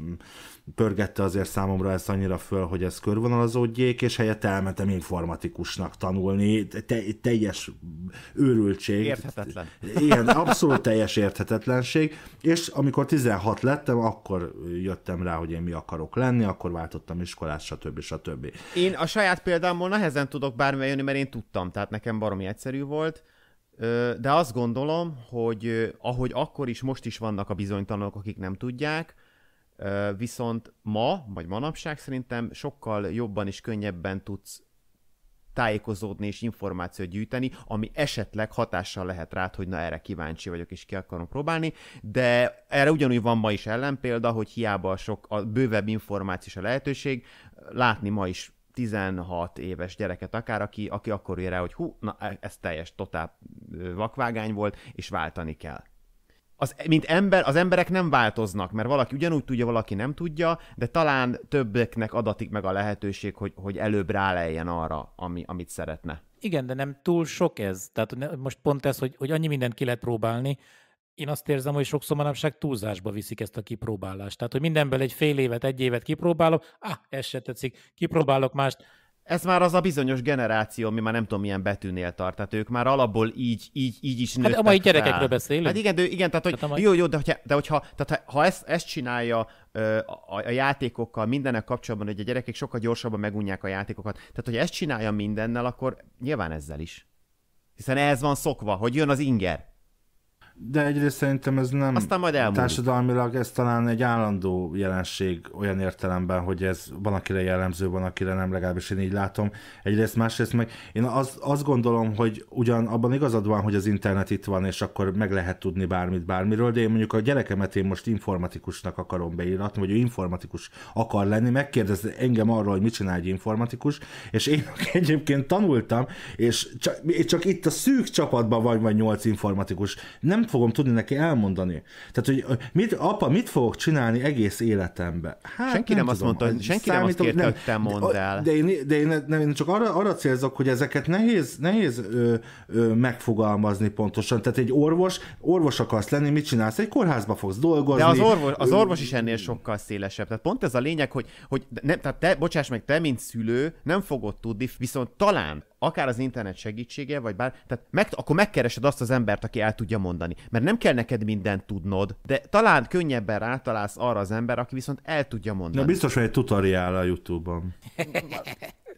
pörgette azért számomra ezt annyira föl, hogy ez körvonalazódjék, és helyett elmentem informatikusnak tanulni, te, teljes őrültség. Érthetetlen. Igen, abszolút teljes érthetetlenség, és amikor 16 lettem, akkor jöttem rá, hogy én mi akarok lenni, akkor váltottam iskolát, stb. stb. Én a saját példámból nehezen tudok bármilyen jönni, mert én tudtam, tehát nekem baromi egyszerű volt, de azt gondolom, hogy ahogy akkor is, most is vannak a bizonytalanok, akik nem tudják, Viszont ma, vagy manapság szerintem sokkal jobban és könnyebben tudsz tájékozódni és információt gyűjteni, ami esetleg hatással lehet rád, hogy na erre kíváncsi vagyok és ki akarom próbálni, de erre ugyanúgy van ma is ellenpélda, hogy hiába sok a bővebb információ a lehetőség, látni ma is 16 éves gyereket akár, aki, aki akkor ér rá, hogy hú, na e, ez teljes, totál vakvágány volt, és váltani kell az, mint ember, az emberek nem változnak, mert valaki ugyanúgy tudja, valaki nem tudja, de talán többeknek adatik meg a lehetőség, hogy, hogy előbb ráleljen arra, ami, amit szeretne. Igen, de nem túl sok ez. Tehát most pont ez, hogy, hogy annyi mindent ki lehet próbálni, én azt érzem, hogy sokszor manapság túlzásba viszik ezt a kipróbálást. Tehát, hogy mindenből egy fél évet, egy évet kipróbálok, ah, ez se tetszik, kipróbálok mást, ez már az a bizonyos generáció, ami már nem tudom milyen betűnél tart. Tehát ők már alapból így, így, így is nőttek Hát a mai fel. gyerekekről beszélünk. Hát igen, de, igen tehát hogy hát mai... jó, jó, de, hogyha, de hogyha tehát ha ezt, ezt csinálja ö, a, a, játékokkal, mindennek kapcsolatban, hogy a gyerekek sokkal gyorsabban megunják a játékokat, tehát hogyha ezt csinálja mindennel, akkor nyilván ezzel is. Hiszen ehhez van szokva, hogy jön az inger de egyrészt szerintem ez nem Aztán majd elmúlik. társadalmilag, ez talán egy állandó jelenség olyan értelemben, hogy ez van akire jellemző, van akire nem, legalábbis én így látom. Egyrészt, másrészt meg én az, azt gondolom, hogy ugyan abban igazad van, hogy az internet itt van, és akkor meg lehet tudni bármit bármiről, de én mondjuk a gyerekemet én most informatikusnak akarom beíratni, vagy ő informatikus akar lenni, megkérdez engem arról, hogy mit csinál egy informatikus, és én egyébként tanultam, és csak, csak itt a szűk csapatban vagy, vagy nyolc informatikus. Nem fogom tudni neki elmondani. Tehát, hogy mit, apa, mit fogok csinálni egész életemben? Hát, senki nem, nem azt mondta, hogy senki számítom, nem azt kérte, nem, hogy te mondd el. De én, de én, nem, én csak arra, arra célzok, hogy ezeket nehéz, nehéz ö, ö, megfogalmazni pontosan. Tehát egy orvos, orvos akarsz lenni, mit csinálsz? Egy kórházba fogsz dolgozni. De az orvos, az orvos is ennél sokkal szélesebb. Tehát pont ez a lényeg, hogy, hogy ne, tehát te, bocsáss meg, te, mint szülő, nem fogod tudni, viszont talán akár az internet segítsége, vagy bár, tehát meg, akkor megkeresed azt az embert, aki el tudja mondani. Mert nem kell neked mindent tudnod, de talán könnyebben rátalálsz arra az ember, aki viszont el tudja mondani. Na biztos, hogy egy tutoriál a Youtube-on.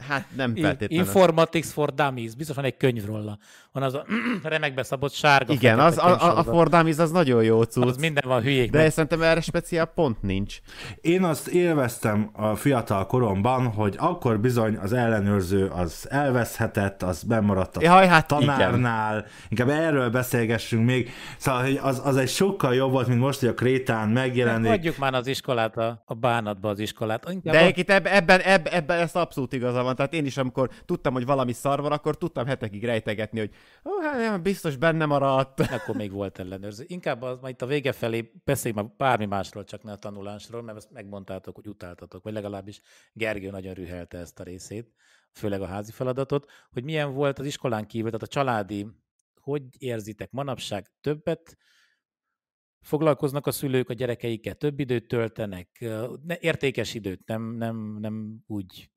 Hát nem feltétlenül. Informatics for Dummies, biztos van egy könyv róla. Van az a remekbe szabott sárga. Igen, az, a, a, a for Dummies az nagyon jó cucc. Az minden van hülyék. De meg. szerintem erre speciál pont nincs. Én azt élveztem a fiatal koromban, hogy akkor bizony az ellenőrző az elveszhetett, az bemaradt a Jaj, hát tanárnál. Igen. Inkább erről beszélgessünk még. Szóval hogy az, az egy sokkal jobb volt, mint most, hogy a Krétán megjelenik. Mondjuk már az iskolát, a, a bánatba az iskolát. Inkább De a... itt ebben, ebben, ebben, ebben ezt abszolút igaza van, tehát én is, amikor tudtam, hogy valami szar van, akkor tudtam hetekig rejtegetni, hogy oh, hát, biztos benne maradt. Akkor még volt ellenőrző. Inkább az, majd itt a vége felé beszéljünk már bármi másról, csak ne a tanulásról, mert ezt megmondtátok, hogy utáltatok, vagy legalábbis Gergő nagyon rühelte ezt a részét, főleg a házi feladatot, hogy milyen volt az iskolán kívül, tehát a családi, hogy érzitek manapság többet, foglalkoznak a szülők a gyerekeikkel, több időt töltenek, értékes időt, nem, nem, nem úgy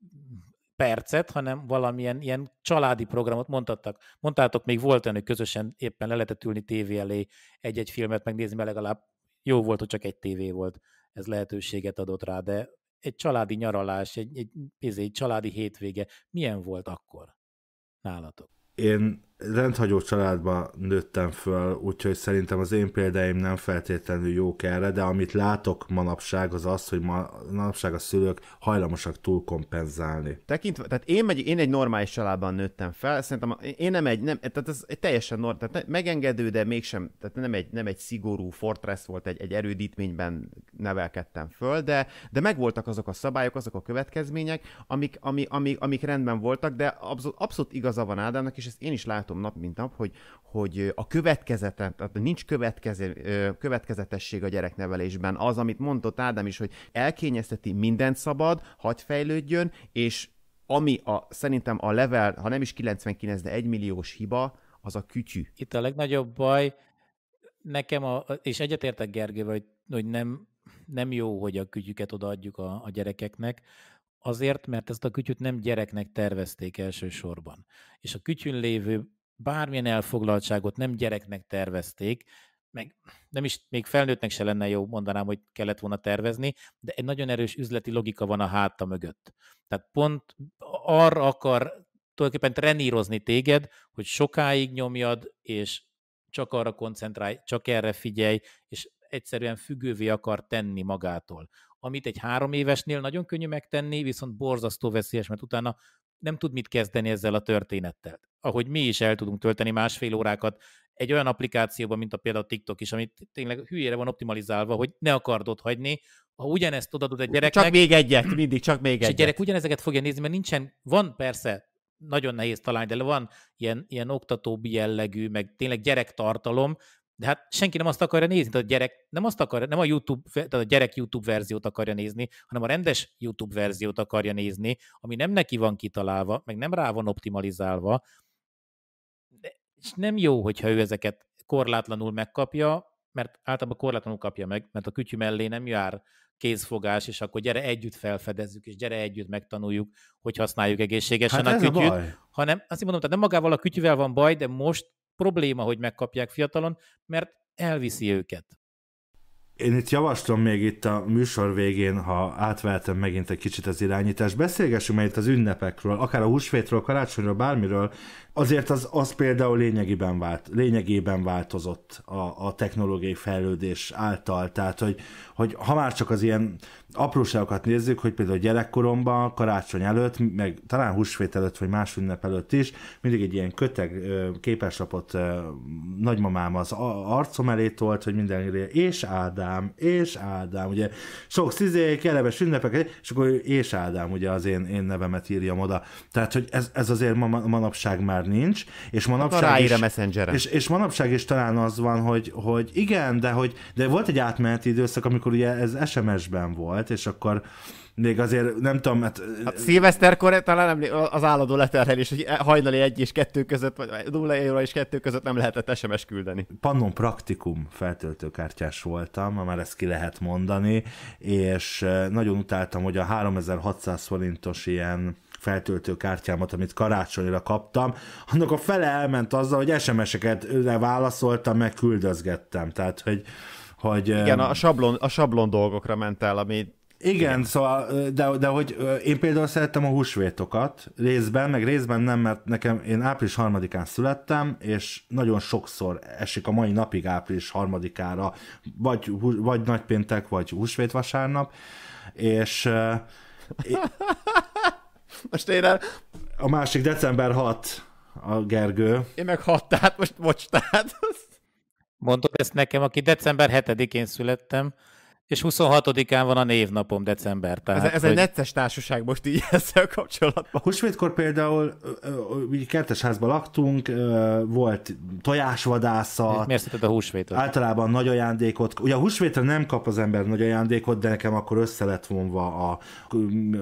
percet, hanem valamilyen ilyen családi programot mondtattak. Mondtátok, még volt olyan, hogy közösen éppen le lehetett ülni tévé elé egy-egy filmet megnézni, mert legalább jó volt, hogy csak egy tévé volt. Ez lehetőséget adott rá, de egy családi nyaralás, egy, egy, egy, egy családi hétvége milyen volt akkor nálatok? Én rendhagyó családban nőttem föl, úgyhogy szerintem az én példáim nem feltétlenül jók erre, de amit látok manapság az az, hogy manapság a szülők hajlamosak túl kompenzálni. Tekintve, tehát én, megy, én egy normális családban nőttem fel, szerintem én nem egy, nem, tehát ez egy teljesen norm, tehát megengedő, de mégsem, tehát nem egy, nem egy szigorú fortress volt, egy, egy erődítményben nevelkedtem föl, de, de megvoltak azok a szabályok, azok a következmények, amik, ami, ami, amik rendben voltak, de abszolút, abszolút igaza van Ádámnak, és ezt én is látom látom nap mint nap, hogy, hogy a következetet, tehát nincs következe, következetesség a gyereknevelésben. Az, amit mondott Ádám is, hogy elkényezteti mindent szabad, hagy fejlődjön, és ami a, szerintem a level, ha nem is 99, de 1 milliós hiba, az a kütyű. Itt a legnagyobb baj, nekem, a, és egyetértek Gergővel, hogy, hogy nem, nem jó, hogy a kütyüket odaadjuk a, a gyerekeknek, Azért, mert ezt a kütyüt nem gyereknek tervezték elsősorban. És a kütyün lévő bármilyen elfoglaltságot nem gyereknek tervezték, meg nem is, még felnőttnek se lenne jó, mondanám, hogy kellett volna tervezni, de egy nagyon erős üzleti logika van a háta mögött. Tehát pont arra akar tulajdonképpen trenírozni téged, hogy sokáig nyomjad, és csak arra koncentrálj, csak erre figyelj, és egyszerűen függővé akar tenni magától amit egy három évesnél nagyon könnyű megtenni, viszont borzasztó veszélyes, mert utána nem tud mit kezdeni ezzel a történettel. Ahogy mi is el tudunk tölteni másfél órákat egy olyan applikációban, mint a például TikTok is, amit tényleg hülyére van optimalizálva, hogy ne akard ott hagyni, ha ugyanezt odadod egy gyereknek... Csak még egyet, mindig csak még egyet. És a gyerek ugyanezeket fogja nézni, mert nincsen, van persze, nagyon nehéz találni, de van ilyen, ilyen oktatóbb jellegű, meg tényleg gyerektartalom, de hát senki nem azt akarja nézni, tehát a gyerek nem azt akarja, nem a YouTube, tehát a gyerek YouTube verziót akarja nézni, hanem a rendes YouTube verziót akarja nézni, ami nem neki van kitalálva, meg nem rá van optimalizálva, de, és nem jó, hogyha ő ezeket korlátlanul megkapja, mert általában korlátlanul kapja meg, mert a kütyű mellé nem jár kézfogás, és akkor gyere együtt felfedezzük, és gyere együtt megtanuljuk, hogy használjuk egészségesen hát a kütyűt. A hanem azt mondom, tehát nem magával a kütyűvel van baj, de most probléma, hogy megkapják fiatalon, mert elviszi őket. Én itt javaslom még itt a műsor végén, ha átvehetem megint egy kicsit az irányítást, beszélgessünk már itt az ünnepekről, akár a húsvétről, karácsonyról, bármiről. Azért az, az például lényegében vált, lényegében változott a, a technológiai fejlődés által. Tehát, hogy, hogy ha már csak az ilyen apróságokat nézzük, hogy például gyerekkoromban, karácsony előtt, meg talán húsvét előtt, vagy más ünnep előtt is, mindig egy ilyen köteg képeslapot nagymamám az arcom elé tolt, hogy minden és áldás Ádám, és Ádám, ugye sok szizé, kellemes ünnepek, és akkor és Ádám ugye az én, én nevemet írjam oda. Tehát, hogy ez, ez azért ma, manapság már nincs, és hát manapság is, a messengeren. És, és, manapság is talán az van, hogy, hogy igen, de hogy de volt egy átmeneti időszak, amikor ugye ez SMS-ben volt, és akkor még azért nem tudom, hát... hát szilveszterkor talán nem, az állandó leterhelés, hogy hajnali egy és kettő között, vagy nulla éjjel és kettő között nem lehetett SMS küldeni. Pannon praktikum feltöltőkártyás voltam, már ezt ki lehet mondani, és nagyon utáltam, hogy a 3600 forintos ilyen feltöltőkártyámat, amit karácsonyra kaptam, annak a fele elment azzal, hogy SMS-eket válaszoltam, meg küldözgettem. Tehát, hogy hogy, Igen, a sablon, a sablon dolgokra ment el, ami igen, Igen. szóval, de, de hogy én például szerettem a húsvétokat részben, meg részben nem, mert nekem én április harmadikán születtem, és nagyon sokszor esik a mai napig április harmadikára, vagy, vagy nagypéntek, vagy húsvét vasárnap, és... Most én el... A másik december 6 a Gergő. Én meg 6, tehát most bocs, tehát... Mondod ezt nekem, aki december 7-én születtem, és 26-án van a névnapom december. Tehát, ez, ez hogy... egy netes társaság most így ezzel kapcsolatban. Húsvétkor például így kertesházban laktunk, volt tojásvadásza. Miért szereted a húsvétot? Általában nagy ajándékot. Ugye a húsvétre nem kap az ember nagy ajándékot, de nekem akkor össze lett vonva a,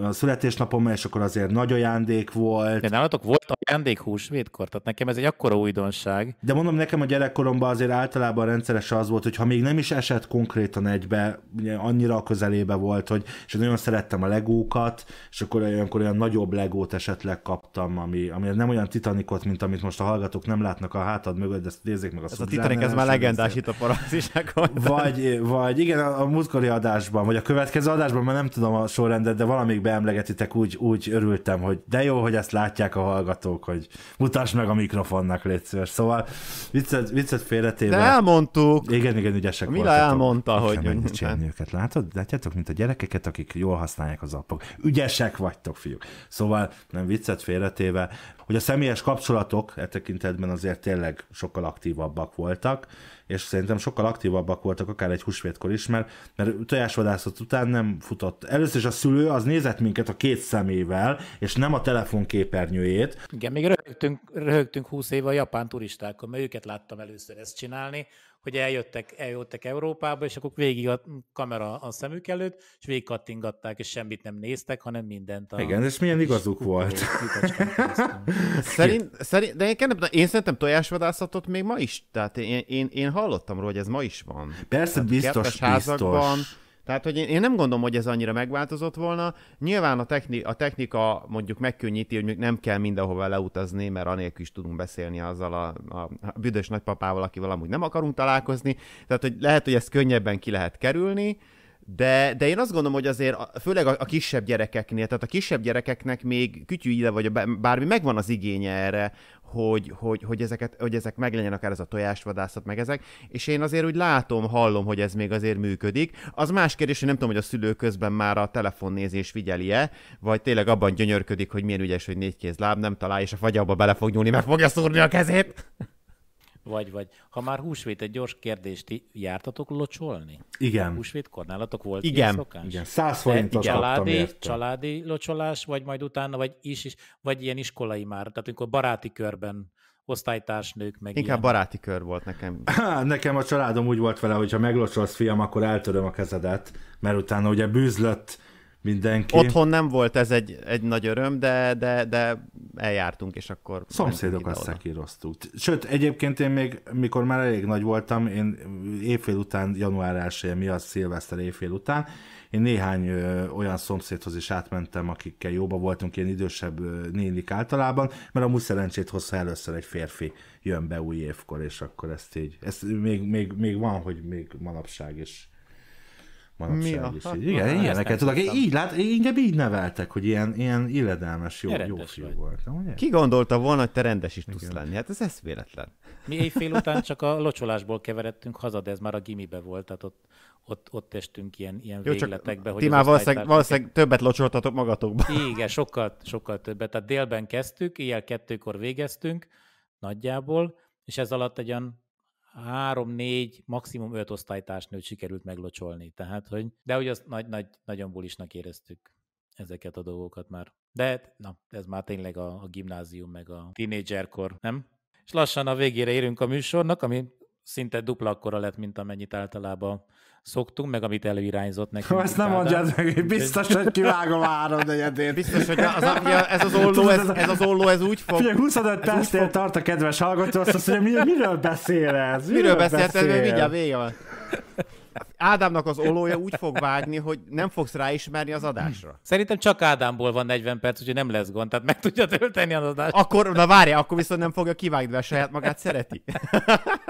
a születésnapom, és akkor azért nagy ajándék volt. De nálatok volt ajándék húsvétkor? Tehát nekem ez egy akkora újdonság. De mondom, nekem a gyerekkoromban azért általában rendszeres az volt, hogy ha még nem is esett konkrétan egybe, ugye annyira a közelébe volt, hogy és nagyon szerettem a legókat, és akkor olyankor olyan nagyobb legót esetleg kaptam, ami, ami nem olyan titanikot, mint amit most a hallgatók nem látnak a hátad mögött, de ezt nézzék meg a Ez a titanik, ez már legendás itt a paradicsomban. Vagy, vagy igen, a, a múltkori adásban, vagy a következő adásban, mert nem tudom a sorrendet, de valamelyik beemlegetitek, úgy, úgy örültem, hogy de jó, hogy ezt látják a hallgatók, hogy mutasd meg a mikrofonnak, légy szíves. Szóval viccet, viccet félretéve. De elmondtuk. Igen, igen, ügyesek Mila elmondta, hogy... nem hogy őket, látod? Látjátok, mint a gyerekeket, akik jól használják az appok. Ügyesek vagytok, fiúk. Szóval nem viccet félretéve, hogy a személyes kapcsolatok e tekintetben azért tényleg sokkal aktívabbak voltak, és szerintem sokkal aktívabbak voltak akár egy húsvétkor is, mert, mert tojásvadászat után nem futott. Először is a szülő az nézett minket a két szemével, és nem a telefon képernyőjét. Igen, még röhögtünk, röhögtünk 20 éve a japán turistákon, mert őket láttam először ezt csinálni, hogy eljöttek, eljöttek Európába, és akkor végig a kamera a szemük előtt, és végig kattingatták, és semmit nem néztek, hanem mindent. A, Igen, és milyen igazuk és volt. szerint, szerint, de én, én szerintem tojásvadászatot még ma is, tehát én, én, én hallottam róla, hogy ez ma is van. Persze, tehát biztos, biztos. Tehát, hogy én, én nem gondolom, hogy ez annyira megváltozott volna. Nyilván a, techni, a technika mondjuk megkönnyíti, hogy nem kell mindenhova leutazni, mert anélkül is tudunk beszélni azzal a, a büdös nagypapával, akivel amúgy nem akarunk találkozni. Tehát, hogy lehet, hogy ezt könnyebben ki lehet kerülni, de, de én azt gondolom, hogy azért főleg a, a kisebb gyerekeknél, tehát a kisebb gyerekeknek még ide vagy a bármi megvan az igénye erre, hogy, hogy, hogy, ezeket, hogy ezek meglegyen akár ez a tojásvadászat, meg ezek, és én azért úgy látom, hallom, hogy ez még azért működik. Az más kérdés, hogy nem tudom, hogy a szülő közben már a telefonnézés figyeli-e, vagy tényleg abban gyönyörködik, hogy milyen ügyes, hogy négy kéz láb nem talál, és a fagyalba bele fog nyúlni, meg fogja szúrni a kezét. Vagy, vagy. Ha már húsvét, egy gyors kérdést, jártatok locsolni? Igen. Húsvétkor nálatok volt igen. ilyen szokás? Igen, 100 forintot családi, érte. családi locsolás, vagy majd utána, vagy is, is, vagy ilyen iskolai már, tehát amikor baráti körben osztálytársnők, meg Inkább ilyen. baráti kör volt nekem. nekem a családom úgy volt vele, hogy ha meglocsolsz, fiam, akkor eltöröm a kezedet, mert utána ugye bűzlött mindenki. Otthon nem volt ez egy, egy nagy öröm, de, de, de eljártunk, és akkor... Szomszédokat szekíroztuk. Sőt, egyébként én még, mikor már elég nagy voltam, én évfél után, január 1 az szilveszter évfél után, én néhány ö, olyan szomszédhoz is átmentem, akikkel jóba voltunk, ilyen idősebb ö, nénik általában, mert amúgy szerencsét hozza először egy férfi jön be új évkor, és akkor ezt így, ez még, még, még van, hogy még manapság is manapság Mi is hát így. Igen, Aha, ilyeneket tudok. Én így lát, én inkább így neveltek, hogy ilyen, ilyen illedelmes, jó, jó fiú vagy. voltam. Ugye? Ki gondolta volna, hogy te rendes is tudsz lenni? Hát ez eszméletlen. Mi éjfél után csak a locsolásból keveredtünk haza, de ez már a gimibe volt, tehát ott, ott, ott estünk ilyen, ilyen Jó, végletekbe. Hogy ti már valószínűleg, valószínűleg többet locsoltatok magatokban. Igen, sokkal, sokkal többet. Tehát délben kezdtük, ilyen kettőkor végeztünk nagyjából, és ez alatt egy olyan három-négy, maximum öt osztálytársnőt sikerült meglocsolni. Tehát, hogy, de ugye azt nagy, nagy, nagyon bulisnak éreztük ezeket a dolgokat már. De hát, na, ez már tényleg a, a gimnázium, meg a tínédzserkor, nem? És lassan a végére érünk a műsornak, ami szinte dupla akkora lett, mint amennyit általában szoktunk, meg amit előirányzott nekünk. Ezt nem mondjad meg, hogy biztos, hogy kivágom három negyedét. Biztos, hogy az, ez az olló, ez, ez az olló, ez úgy fog... Figyelj, 25 tesztél fog... tart a kedves hallgató, azt mondja, hogy miről beszél ez? Miről, miről beszél? Hát beszél? Mindjárt vége van. Ádámnak az olója úgy fog vágni, hogy nem fogsz ráismerni az adásra. Szerintem csak Ádámból van 40 perc, úgyhogy nem lesz gond, tehát meg tudja tölteni az adást. Akkor, na várja, akkor viszont nem fogja kivágni, mert saját magát szereti.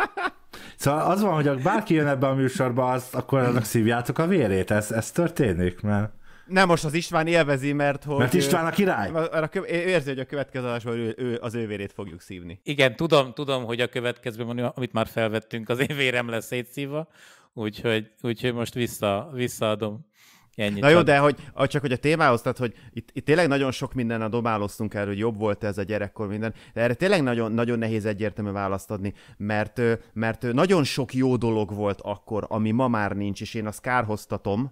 Szóval az van, hogy ha bárki jön ebbe a műsorba, az, akkor annak szívjátok a vérét, ez, ez történik, mert... Nem, most az István élvezi, mert hogy... Mert István a király? Ő, kö... érzi, hogy a következő adásban ő, ő, az ő vérét fogjuk szívni. Igen, tudom, tudom, hogy a következőben, amit már felvettünk, az én vérem lesz szétszívva, úgyhogy, úgyhogy most vissza, visszaadom Ennyit Na jó, csak. de hogy, csak hogy a témához, tehát hogy itt, itt tényleg nagyon sok minden a dobáloztunk erről, hogy jobb volt ez a gyerekkor minden, de erre tényleg nagyon, nagyon nehéz egyértelmű választ adni, mert, mert nagyon sok jó dolog volt akkor, ami ma már nincs, és én azt kárhoztatom,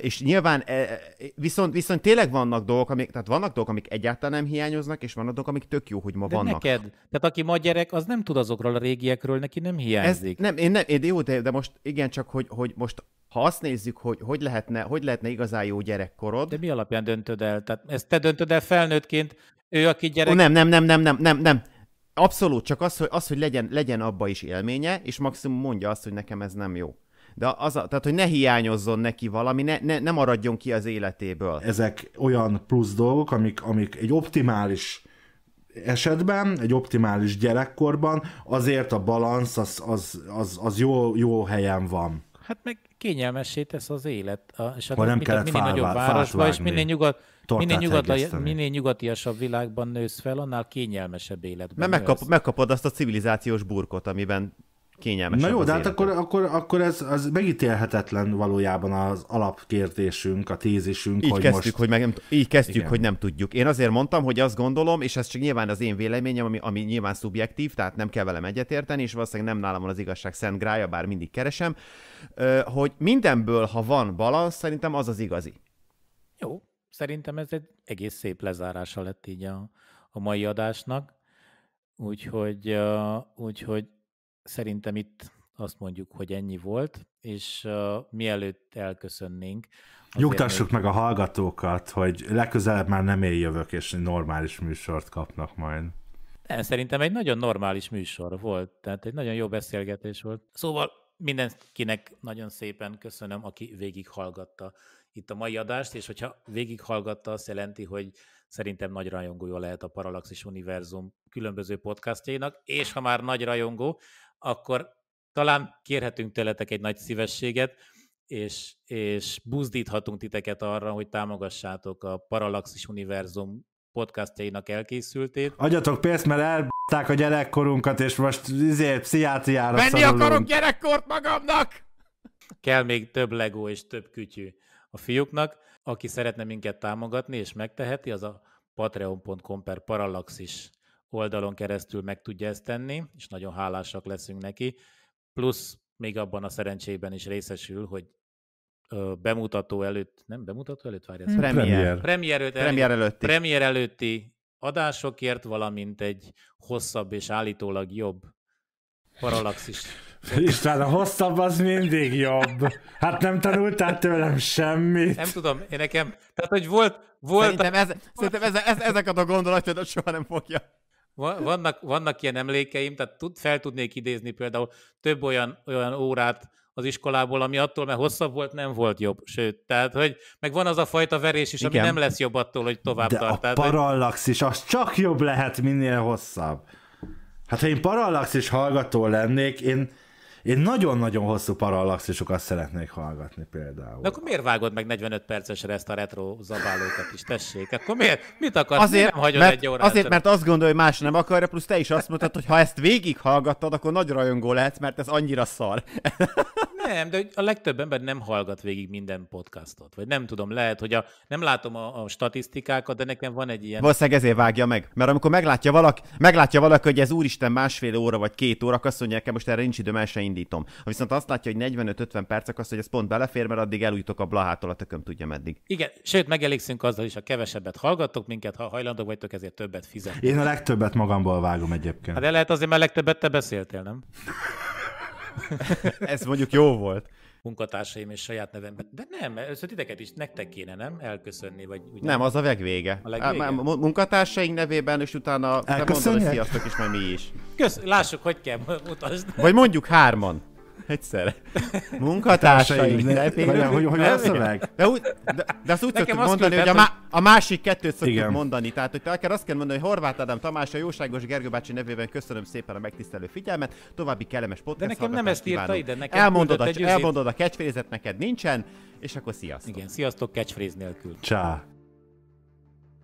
és nyilván, e, e, viszont, viszont tényleg vannak dolgok, amik, tehát vannak dolgok, amik egyáltalán nem hiányoznak, és vannak dolgok, amik tök jó, hogy ma de vannak. neked, tehát aki ma gyerek, az nem tud azokról a régiekről, neki nem hiányzik. Ez, nem, én nem, én, jó, de, de most igen, csak hogy, hogy most ha azt nézzük, hogy hogy lehetne, hogy lehetne igazán jó gyerekkorod. De mi alapján döntöd el? Tehát ezt te döntöd el felnőttként, ő, aki gyerek... Oh, nem, nem, nem, nem, nem, nem, nem. Abszolút, csak az, hogy, az, hogy legyen, legyen abba is élménye, és maximum mondja azt, hogy nekem ez nem jó de az, a, tehát, hogy ne hiányozzon neki valami, ne, ne, ne maradjon ki az életéből. Ezek olyan plusz dolgok, amik, amik egy optimális esetben, egy optimális gyerekkorban azért a balansz az, az, az, az jó, jó helyen van. Hát meg kényelmessé tesz az élet. A, és hát a nem kellett minél fárvá, nagyobb városba, és minél, nyugat, minél, nyugat, minél nyugatiasabb világban nősz fel, annál kényelmesebb életben Mert megkap, megkapod azt a civilizációs burkot, amiben kényelmes. Na jó, de hát akkor, akkor, akkor ez, az megítélhetetlen valójában az alapkérdésünk, a tézisünk. Így hogy kezdtük, most... hogy meg nem, így kezdtük hogy nem tudjuk. Én azért mondtam, hogy azt gondolom, és ez csak nyilván az én véleményem, ami, ami nyilván szubjektív, tehát nem kell velem egyetérteni, és valószínűleg nem nálam van az igazság szent grája, bár mindig keresem, hogy mindenből, ha van balansz, szerintem az az igazi. Jó, szerintem ez egy egész szép lezárása lett így a, a mai adásnak. Úgyhogy, úgyhogy Szerintem itt azt mondjuk, hogy ennyi volt, és uh, mielőtt elköszönnénk. Nyugtassuk még... meg a hallgatókat, hogy legközelebb már nem én jövök, és normális műsort kapnak majd. Nem, szerintem egy nagyon normális műsor volt, tehát egy nagyon jó beszélgetés volt. Szóval mindenkinek nagyon szépen köszönöm, aki végighallgatta itt a mai adást, és hogyha végighallgatta, azt jelenti, hogy szerintem nagy rajongója lehet a Parallaxis Univerzum különböző podcastjainak, és ha már nagy rajongó, akkor talán kérhetünk tőletek egy nagy szívességet, és, és buzdíthatunk titeket arra, hogy támogassátok a Parallaxis Univerzum podcastjainak elkészültét. Adjatok pénzt, mert elbták a gyerekkorunkat, és most izé, pszichiátriára Menni szorulunk. akarok gyerekkort magamnak! Kell még több legó és több kütyű a fiúknak. Aki szeretne minket támogatni, és megteheti, az a patreon.com per parallaxis oldalon keresztül meg tudja ezt tenni, és nagyon hálásak leszünk neki. Plusz még abban a szerencsében is részesül, hogy bemutató előtt, nem bemutató előtt, várja, hmm. premier. Premier, előtt, premier, előtti. premier előtti adásokért, valamint egy hosszabb és állítólag jobb paralaxis. István, a hosszabb az mindig jobb. Hát nem tanultál tőlem semmit. Nem tudom, én nekem, tehát hogy volt, volt... Szerintem, ez, szerintem ez, ez, ezeket a gondolatodat soha nem fogja vannak, vannak ilyen emlékeim, tehát tud, fel tudnék idézni például több olyan, olyan órát az iskolából, ami attól, mert hosszabb volt, nem volt jobb. Sőt, tehát, hogy meg van az a fajta verés is, Igen. ami nem lesz jobb attól, hogy tovább De tart. A tehát, parallax is, az csak jobb lehet minél hosszabb. Hát ha én is hallgató lennék, én én nagyon-nagyon hosszú parallaxisokat szeretnék hallgatni például. De akkor miért vágod meg 45 percesre ezt a retro zabálókat is, tessék? Akkor miért? Mit akarsz? Azért, nem mert, egy órát azért mert azt gondolja, hogy más nem akarja, plusz te is azt mondtad, hogy ha ezt végighallgattad, akkor nagy rajongó lehetsz, mert ez annyira szar. Nem, de a legtöbb ember nem hallgat végig minden podcastot, vagy nem tudom, lehet, hogy a, nem látom a, a statisztikákat, de nekem van egy ilyen... Valószínűleg ezért vágja meg, mert amikor meglátja valaki, meglátja valaki hogy ez úristen másfél óra vagy két óra, azt mondja nekem most erre nincs időm, el indítom. Ha viszont azt látja, hogy 45-50 perc, akkor azt, hogy ez pont belefér, mert addig elújtok a blahától, a tököm tudja meddig. Igen, sőt, megelégszünk azzal is, ha kevesebbet hallgattok minket, ha hajlandó vagytok, ezért többet fizet. Én a legtöbbet magamból vágom egyébként. Hát de lehet azért, mert legtöbbet te beszéltél, nem? ez mondjuk jó volt munkatársaim és saját nevemben. De nem, először szóval titeket is, nektek kéne, nem? Elköszönni, vagy ugyan... Nem, az a legvége. A legvége? A, munkatársaink nevében, és utána Elköszönjük. mondod, hogy sziasztok, is, majd mi is. Kösz, lássuk, hogy kell mutasd. Vagy mondjuk hárman egyszer. Munkatársai. hogy, a De, de, de azt úgy szoktuk mondani, hogy a, a másik kettőt szoktuk igen. mondani. Tehát, hogy akár azt kell mondani, hogy Horváth Ádám Tamás, a jóságos Gergő bácsi nevében köszönöm szépen a megtisztelő figyelmet, további kellemes podcast De nekem nem ezt írta ide, nekem elmondod a, elmondod a catchphrase neked nincsen, és akkor sziasztok. Igen, sziasztok catchphrase nélkül. Csá.